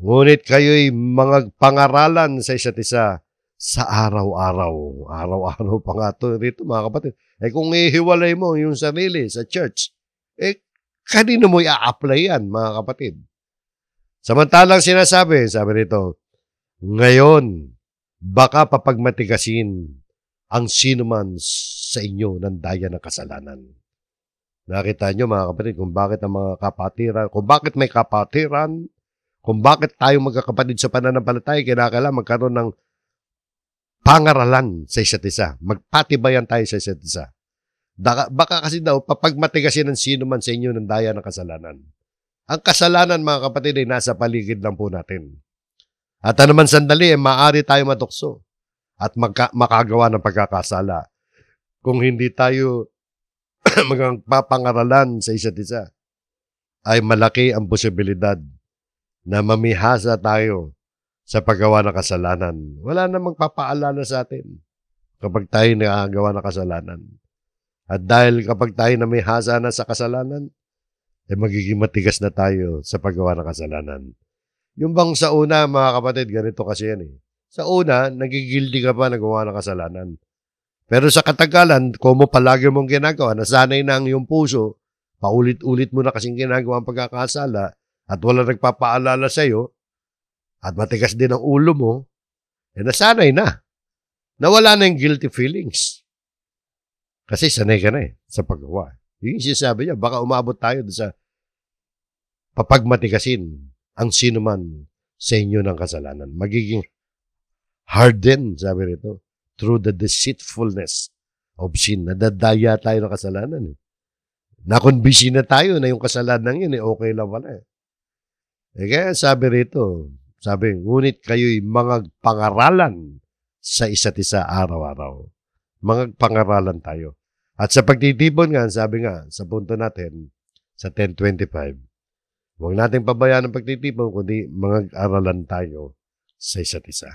Ngunit kayo'y mga pangaralan sa isa't isa sa araw-araw. Araw-araw pa nga to rito mga kapatid. Eh kung ihiwalay mo yung sarili sa church, eh kanino mo i-apply yan mga kapatid? Samantalang sinasabi, sabi nito, ngayon, baka papagmatigasin ang sinuman sa inyo ng daya ng kasalanan. Nakita niyo mga kapatid kung bakit ang mga kapatiran, kung bakit may kapatiran, kung bakit tayo magkakapatid sa pananampalataya, kinakala magkaroon ng pangaralan sa isa't isa. Magpatibayan tayo sa isa't isa. Daka, baka kasi daw, papagmatigasin ng sino man sa inyo ng daya ng kasalanan. Ang kasalanan mga kapatid ay nasa paligid lang po natin. At anuman sandali, eh, maaari tayo matukso at magka- makagawa ng pagkakasala kung hindi tayo magpapangaralan sa isa't isa ay malaki ang posibilidad na mamihasa tayo sa paggawa ng kasalanan. Wala na magpapaalala sa atin kapag tayo nagagawa ng kasalanan. At dahil kapag tayo na may hasa na sa kasalanan, ay eh magiging matigas na tayo sa paggawa ng kasalanan. Yung bang sa una, mga kapatid, ganito kasi yan eh. Sa una, nagigildi ka pa na gawa ng kasalanan. Pero sa katagalan, kung mo palagi mong ginagawa, nasanay na ang iyong puso, paulit-ulit mo na kasing ginagawa ang pagkakasala, at wala nagpapaalala sa iyo, at matigas din ang ulo mo, eh nasanay na. Nawala na yung guilty feelings. Kasi sanay ka na eh sa paggawa. Yung sinasabi niya, baka umabot tayo sa papagmatigasin ang sino man sa inyo ng kasalanan. Magiging hardened, sabi rito, through the deceitfulness of sin. Nadadaya tayo ng kasalanan. Eh. Nakonbisi na tayo na yung kasalanan yun, eh, okay lang wala. Eh. eh kaya sabi rito, sabi, ngunit kayo'y mga pangaralan sa isa't isa araw-araw. Mga pangaralan tayo. At sa pagtitipon nga, sabi nga, sa punto natin, sa 1025, huwag nating pabayaan ang pagtitipon, kundi mga aralan tayo sa isa't isa.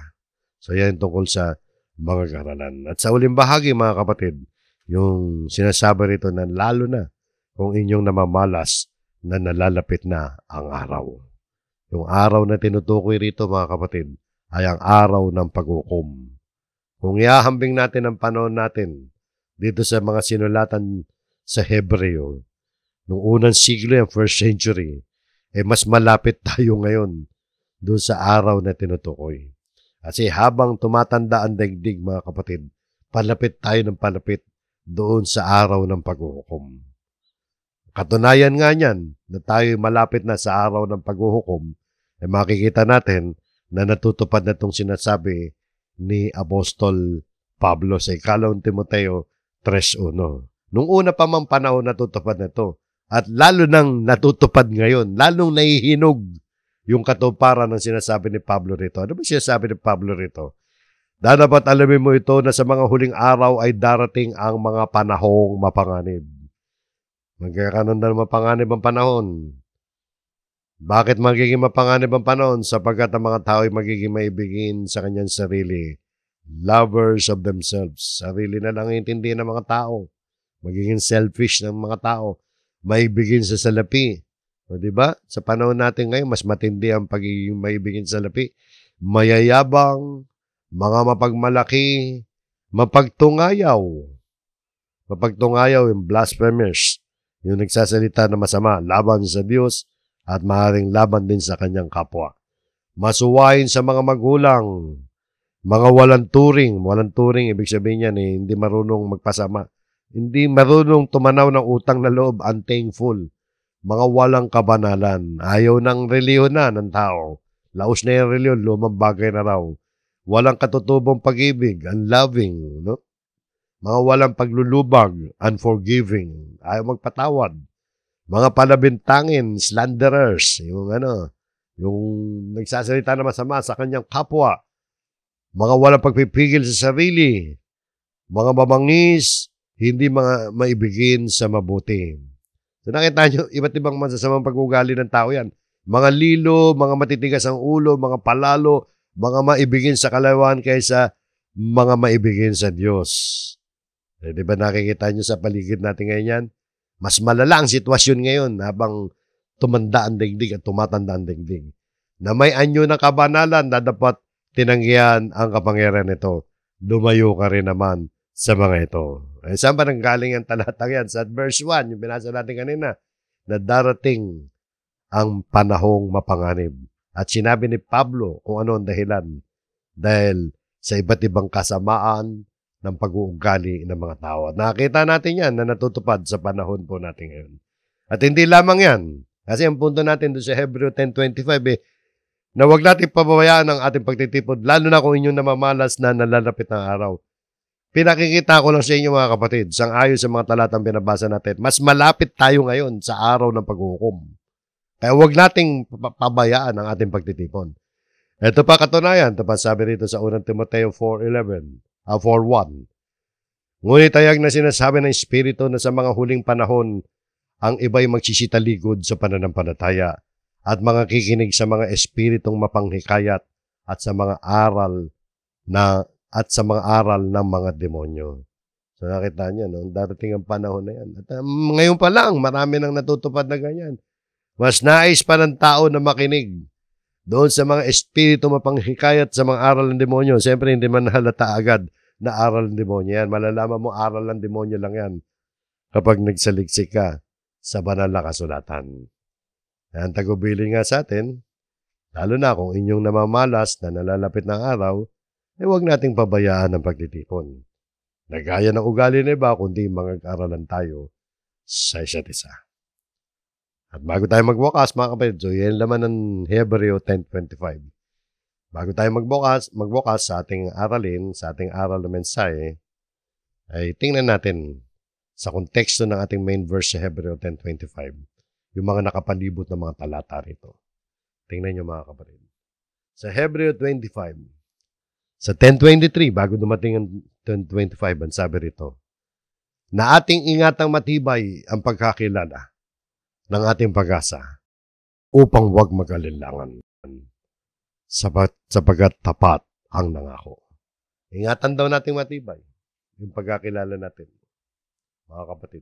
So yan tungkol sa mga karalan. At sa uling bahagi mga kapatid, yung sinasabi rito na lalo na kung inyong namamalas na nalalapit na ang araw. Yung araw na tinutukoy rito mga kapatid ay ang araw ng paghukom. Kung iahambing natin ang panahon natin dito sa mga sinulatan sa Hebreo, nung unang siglo yung first century, eh mas malapit tayo ngayon doon sa araw na tinutukoy. Kasi habang tumatanda ang daigdig mga kapatid, palapit tayo ng palapit doon sa araw ng paghuhukom. Katunayan nga niyan na tayo malapit na sa araw ng paghuhukom, ay eh makikita natin na natutupad na itong sinasabi ni Apostol Pablo sa ikalawang Timoteo 3.1. Nung una pa mang panahon natutupad na ito, at lalo nang natutupad ngayon, lalong nahihinog yung katuparan ng sinasabi ni Pablo rito. Ano ba sinasabi ni Pablo rito? dapat alamin mo ito na sa mga huling araw ay darating ang mga panahong mapanganib. Magkakaroon na mapanganib ang panahon. Bakit magiging mapanganib ang panahon? Sapagkat ang mga tao ay magiging maibigin sa kanyang sarili. Lovers of themselves. Sarili na lang intindi ng mga tao. Magiging selfish ng mga tao. Maibigin sa salapi. O di ba? Sa panahon natin ngayon, mas matindi ang pagiging maibigin sa lapi. Mayayabang, mga mapagmalaki, mapagtungayaw. Mapagtungayaw yung blasphemers, yung nagsasalita na masama laban sa Diyos at maaaring laban din sa kanyang kapwa. Masuwain sa mga magulang, mga walang turing. Walang turing, ibig sabihin niya, eh, hindi marunong magpasama. Hindi marunong tumanaw ng utang na loob, unthankful mga walang kabanalan. Ayaw ng reliyon na ng tao. Laos na yung reliyon, lumang bagay na raw. Walang katutubong pag-ibig, unloving, no? Mga walang paglulubag, unforgiving, ayaw magpatawad. Mga palabintangin, slanderers, yung ano, yung nagsasalita na masama sa kanyang kapwa. Mga walang pagpipigil sa sarili. Mga mamangis, hindi mga maibigin sa mabuti So nakita nyo, iba't ibang masasamang pag-ugali ng tao yan. Mga lilo, mga matitigas ang ulo, mga palalo, mga maibigin sa kalawan kaysa mga maibigin sa Diyos. Eh, di ba nakikita nyo sa paligid natin ngayon yan? Mas malala ang sitwasyon ngayon habang tumanda ang daigdig at tumatanda ang daigdig. Na may anyo ng kabanalan na dapat tinanggihan ang kapangyarihan nito. Lumayo ka rin naman sa mga ito. Eh, saan ba nanggaling ang talatang yan? Sa verse 1, yung binasa natin kanina, na darating ang panahong mapanganib. At sinabi ni Pablo kung ano ang dahilan. Dahil sa iba't ibang kasamaan ng pag-uugali ng mga tao. At nakita natin yan na natutupad sa panahon po natin ngayon. At hindi lamang yan. Kasi ang punto natin doon sa Hebreo 10.25 eh, na huwag natin pababayaan ang ating pagtitipon, lalo na kung inyong namamalas na nalalapit ng araw Pinakikita ko lang sa inyo mga kapatid, sang ayon sa mga talatang binabasa natin, mas malapit tayo ngayon sa araw ng paghukom. Kaya huwag nating pabayaan ang ating pagtitipon. Ito pa katunayan, ito pa sabi rito sa 1 Timoteo 4.11, uh, 4.1. Ngunit ayag na sinasabi ng Espiritu na sa mga huling panahon, ang iba'y magsisitaligod sa pananampalataya at mga kikinig sa mga espiritong mapanghikayat at sa mga aral na at sa mga aral ng mga demonyo. So nakita niyo, no? darating ang panahon na yan. At um, ngayon pa lang, marami nang natutupad na ganyan. Mas nais pa ng tao na makinig doon sa mga espiritu mapanghikayat sa mga aral ng demonyo. Siyempre, hindi man halata agad na aral ng demonyo yan. Malalaman mo, aral ng demonyo lang yan kapag nagsaliksik ka sa banal na kasulatan. Ang tagubilin nga sa atin, lalo na kung inyong namamalas na nalalapit ng araw, eh huwag nating pabayaan ang pagtitipon. Nagaya ng ugali na iba, kundi mag-aralan tayo sa isa't isa. At bago tayo magbukas, mga kapatid, so yan laman ng Hebreo 10.25. Bago tayo magbukas, magbukas sa ating aralin, sa ating aral na mensahe, ay tingnan natin sa konteksto ng ating main verse sa Hebreo 10.25, yung mga nakapalibot na mga talata rito. Tingnan nyo mga kapatid. Sa Hebreo 25, sa 10.23, bago dumating ang 10.25, ang sabi rito, na ating ingatang matibay ang pagkakilala ng ating pag-asa upang huwag mag-alinlangan sapagat tapat ang nangako. Ingatan daw natin matibay yung pagkakilala natin, mga kapatid.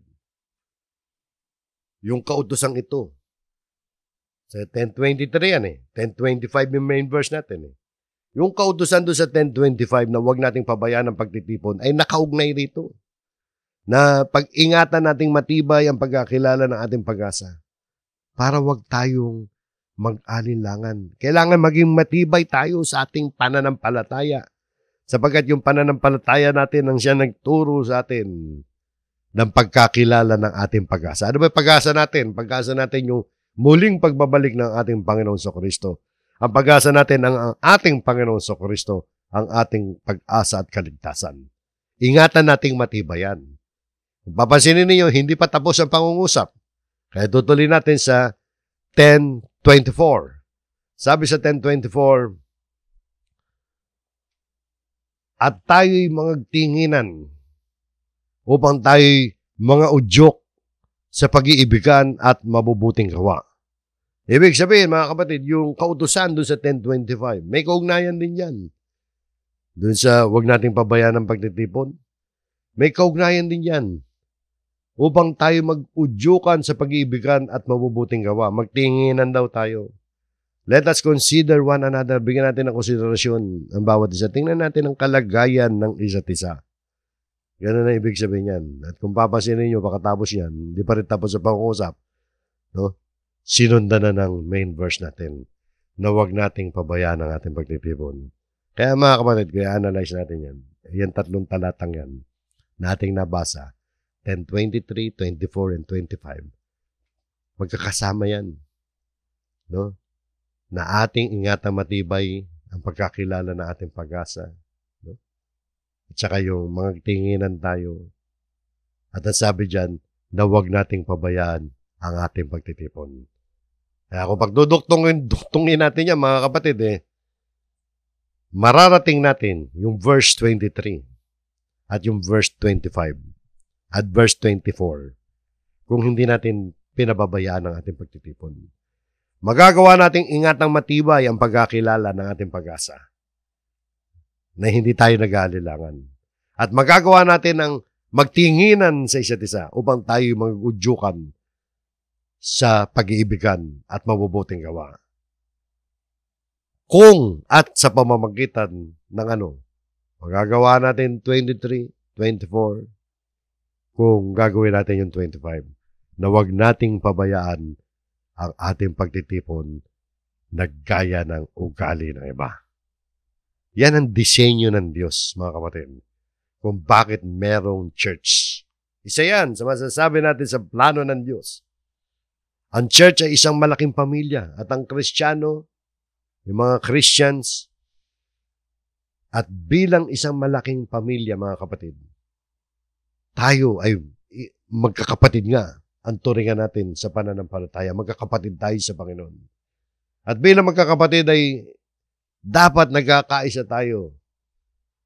Yung kautosang ito, sa 10.23 yan eh, 10.25 yung main verse natin eh. Yung kautusan doon sa 1025 na huwag nating pabayaan ang pagtitipon ay nakaugnay rito. Na pag-ingatan nating matibay ang pagkakilala ng ating pag-asa para wag tayong mag-alinlangan. Kailangan maging matibay tayo sa ating pananampalataya sapagkat yung pananampalataya natin ang siya nagturo sa atin ng pagkakilala ng ating pag-asa. Ano ba pag-asa natin? Pag-asa natin yung muling pagbabalik ng ating Panginoon sa Kristo ang pag-asa natin ang, ang ating Panginoong Kristo, ang ating pag-asa at kaligtasan. Ingatan nating matibayan. Kung papansinin ninyo, hindi pa tapos ang pangungusap. Kaya tutuloy natin sa 10.24. Sabi sa 10.24, At tayo'y mga tinginan upang tayo'y mga udyok sa pag-iibigan at mabubuting gawa Ibig sabihin, mga kapatid, yung kautosan doon sa 1025, may kaugnayan din yan. Doon sa wag nating pabayaan ng pagtitipon, may kaugnayan din yan. Upang tayo mag-udyukan sa pag-iibigan at mabubuting gawa, magtinginan daw tayo. Let us consider one another. Bigyan natin ng konsiderasyon ang bawat isa. Tingnan natin ang kalagayan ng isa't isa. Ganun ang ibig sabihin yan. At kung papansinin nyo, pakatapos yan, hindi pa rin tapos sa pangusap. No? sinundan na ng main verse natin na huwag nating pabayaan ang ating pagtitipon. Kaya mga kapatid, kaya analyze natin yan. Yan tatlong talatang yan nating nabasa. 10, 23, 24, and 25. Magkakasama yan. No? Na ating ingatan matibay ang pagkakilala ng ating pag-asa. No? At saka yung mga tinginan tayo. At ang sabi dyan, na huwag nating pabayaan ang ating pagtitipon. Kaya kung pagduduktungin duktungin natin yan, mga kapatid, eh, mararating natin yung verse 23 at yung verse 25 at verse 24 kung hindi natin pinababayaan ang ating pagtitipon. Magagawa nating ingat ng matibay ang pagkakilala ng ating pag-asa na hindi tayo nag-aalilangan. At magagawa natin ang magtinginan sa isa't isa upang tayo magudyukan sa pag-iibigan at mabubuting gawa. Kung at sa pamamagitan ng ano, magagawa natin 23, 24, kung gagawin natin yung 25, na wag nating pabayaan ang ating pagtitipon na gaya ng ugali ng iba. Yan ang disenyo ng Diyos, mga kapatid, kung bakit merong church. Isa yan sa masasabi natin sa plano ng Diyos ang church ay isang malaking pamilya at ang kristyano, yung mga Christians, at bilang isang malaking pamilya mga kapatid, tayo ay magkakapatid nga ang turingan natin sa pananampalataya. Magkakapatid tayo sa Panginoon. At bilang magkakapatid ay dapat nagkakaisa tayo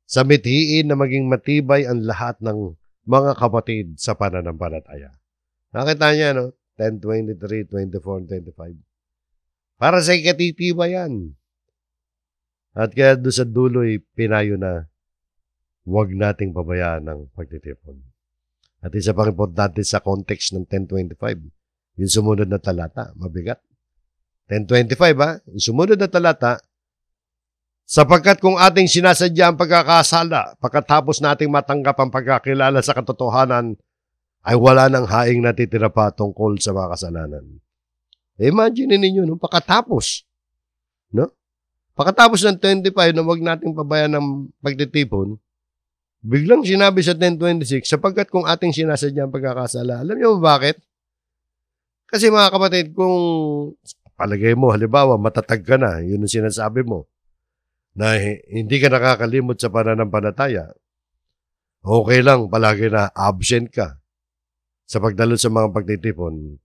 sa mithiin na maging matibay ang lahat ng mga kapatid sa pananampalataya. Nakita niya, no? 10, 23, 24, 25. Para sa ikatitiba yan. At kaya doon sa dulo'y eh, pinayo na huwag nating pabayaan ang pagtitipon. At isa pang importante sa context ng 10.25, yung sumunod na talata, mabigat. 10.25 ha, yung sumunod na talata, sapagkat kung ating sinasadya ang pagkakasala, pagkatapos nating matanggap ang pagkakilala sa katotohanan ay wala ng haing natitira pa tungkol sa mga kasalanan. Eh, imagine ninyo, no? pagkatapos, No? pagkatapos ng 25 na no, wag nating pabayan ng pagtitipon, biglang sinabi sa 1026, sapagkat kung ating sinasadya ang pagkakasala, alam niyo ba bakit? Kasi mga kapatid, kung palagay mo, halimbawa, matatag ka na, yun ang sinasabi mo, na hindi ka nakakalimot sa pananampalataya, okay lang, palagi na absent ka sa pagdalo sa mga pagtitipon,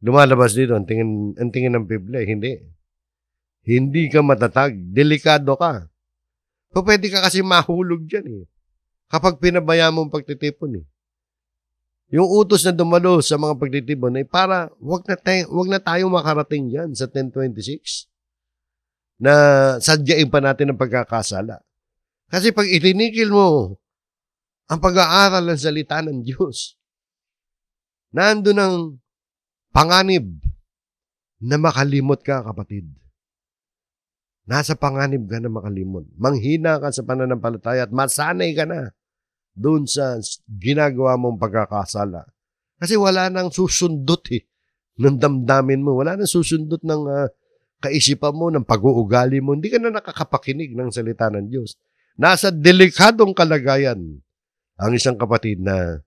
lumalabas dito ang tingin, ang tingin ng Biblia. Eh, hindi. Hindi ka matatag. Delikado ka. Pa pwede ka kasi mahulog dyan eh. Kapag pinabaya mo ang pagtitipon eh. Yung utos na dumalo sa mga pagtitipon ay eh, para wag na tayo, wag na tayo makarating diyan sa 1026 na sadyain pa natin ang pagkakasala. Kasi pag itinikil mo ang pag-aaral ng salita ng Diyos, Nando ng panganib na makalimot ka, kapatid. Nasa panganib ka na makalimot. Manghina ka sa pananampalataya at masanay ka na doon sa ginagawa mong pagkakasala. Kasi wala nang susundot eh ng damdamin mo. Wala nang susundot ng uh, kaisipan mo, ng pag-uugali mo. Hindi ka na nakakapakinig ng salita ng Diyos. Nasa delikadong kalagayan ang isang kapatid na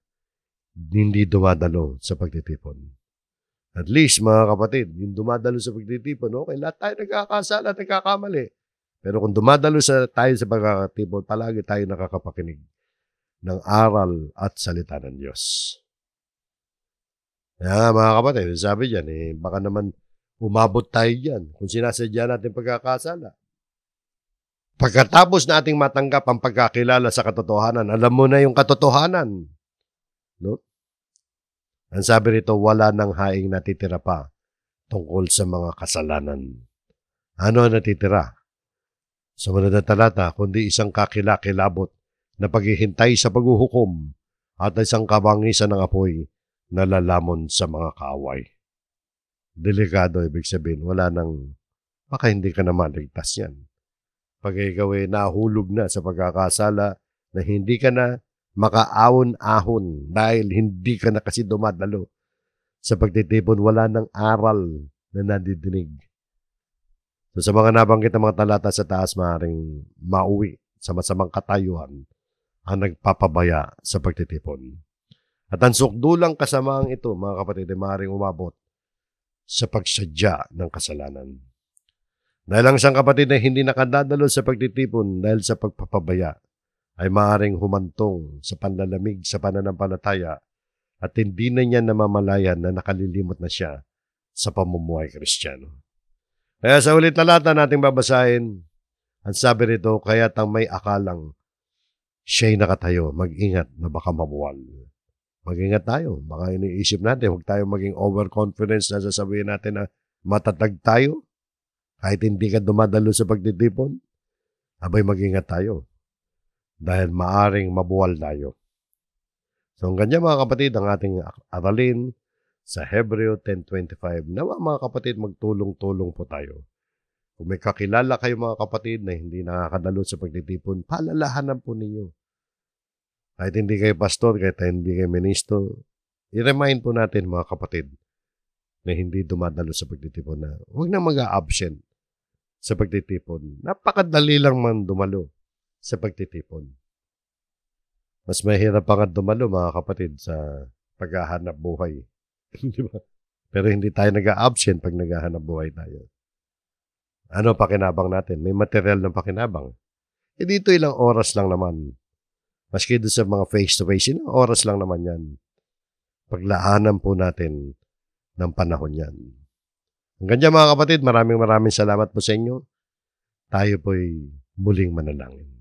hindi dumadalo sa pagtitipon. At least, mga kapatid, yung dumadalo sa pagtitipon, okay, lahat tayo nagkakasala, nagkakamali. Pero kung dumadalo sa, tayo sa pagkakatipon, palagi tayo nakakapakinig ng aral at salita ng Diyos. Kaya yeah, mga kapatid, sabi dyan, eh, baka naman umabot tayo dyan kung sinasadya natin pagkakasala. Pagkatapos nating matanggap ang pagkakilala sa katotohanan, alam mo na yung katotohanan. No? Ang sabi rito, wala nang haing natitira pa tungkol sa mga kasalanan. Ano ang natitira? Sa mga talata, kundi isang kakilakilabot na paghihintay sa paghuhukom at isang kabangisan ng apoy na lalamon sa mga kaaway. Delikado ibig sabihin, wala nang, baka hindi ka na maligtas yan. Pag ikaw ay nahulog na sa pagkakasala na hindi ka na makaahon-ahon dahil hindi ka na kasi dumadalo sa pagtitipon. Wala ng aral na nadidinig. So, sa mga nabanggit ng mga talata sa taas, maaaring mauwi sa masamang katayuan ang nagpapabaya sa pagtitipon. At ang sukdulang kasamaang ito, mga kapatid, ay maaaring umabot sa pagsadya ng kasalanan. Dahil ang isang kapatid na hindi nakadadalo sa pagtitipon dahil sa pagpapabaya, ay maaring humantong sa panlalamig sa pananampalataya at hindi na niya namamalayan na nakalilimot na siya sa pamumuhay kristyano. Kaya sa ulit na lata nating babasahin, ang sabi nito, kaya tang may akalang siya'y nakatayo, mag-ingat na baka mabuwal. Mag-ingat tayo. Baka iniisip natin, huwag tayo maging overconfidence na sasabihin natin na matatag tayo. Kahit hindi ka dumadalo sa pagtitipon, abay mag-ingat tayo dahil maaring mabuwal tayo. So ang ganyan mga kapatid ang ating aralin sa Hebreo 10.25 nawa mga kapatid magtulong-tulong po tayo. Kung may kakilala kayo mga kapatid na hindi nakakadalo sa pagtitipon, palalahanan po ninyo. Kahit hindi kayo pastor, kahit hindi kayo ministro, i-remind po natin mga kapatid na hindi dumadalo sa pagtitipon na huwag na mag-absent a sa pagtitipon. Napakadali lang man dumalo sa pagtitipon. Mas mahirap pa nga dumalo mga kapatid sa paghahanap buhay. Di ba? Pero hindi tayo nag-absent pag naghahanap buhay tayo. Ano pakinabang natin? May material ng pakinabang. E dito ilang oras lang naman. Maski doon sa mga face-to-face, ilang oras lang naman yan. Paglaanan po natin ng panahon yan. Hanggang dyan mga kapatid, maraming maraming salamat po sa inyo. Tayo po'y muling manalangin.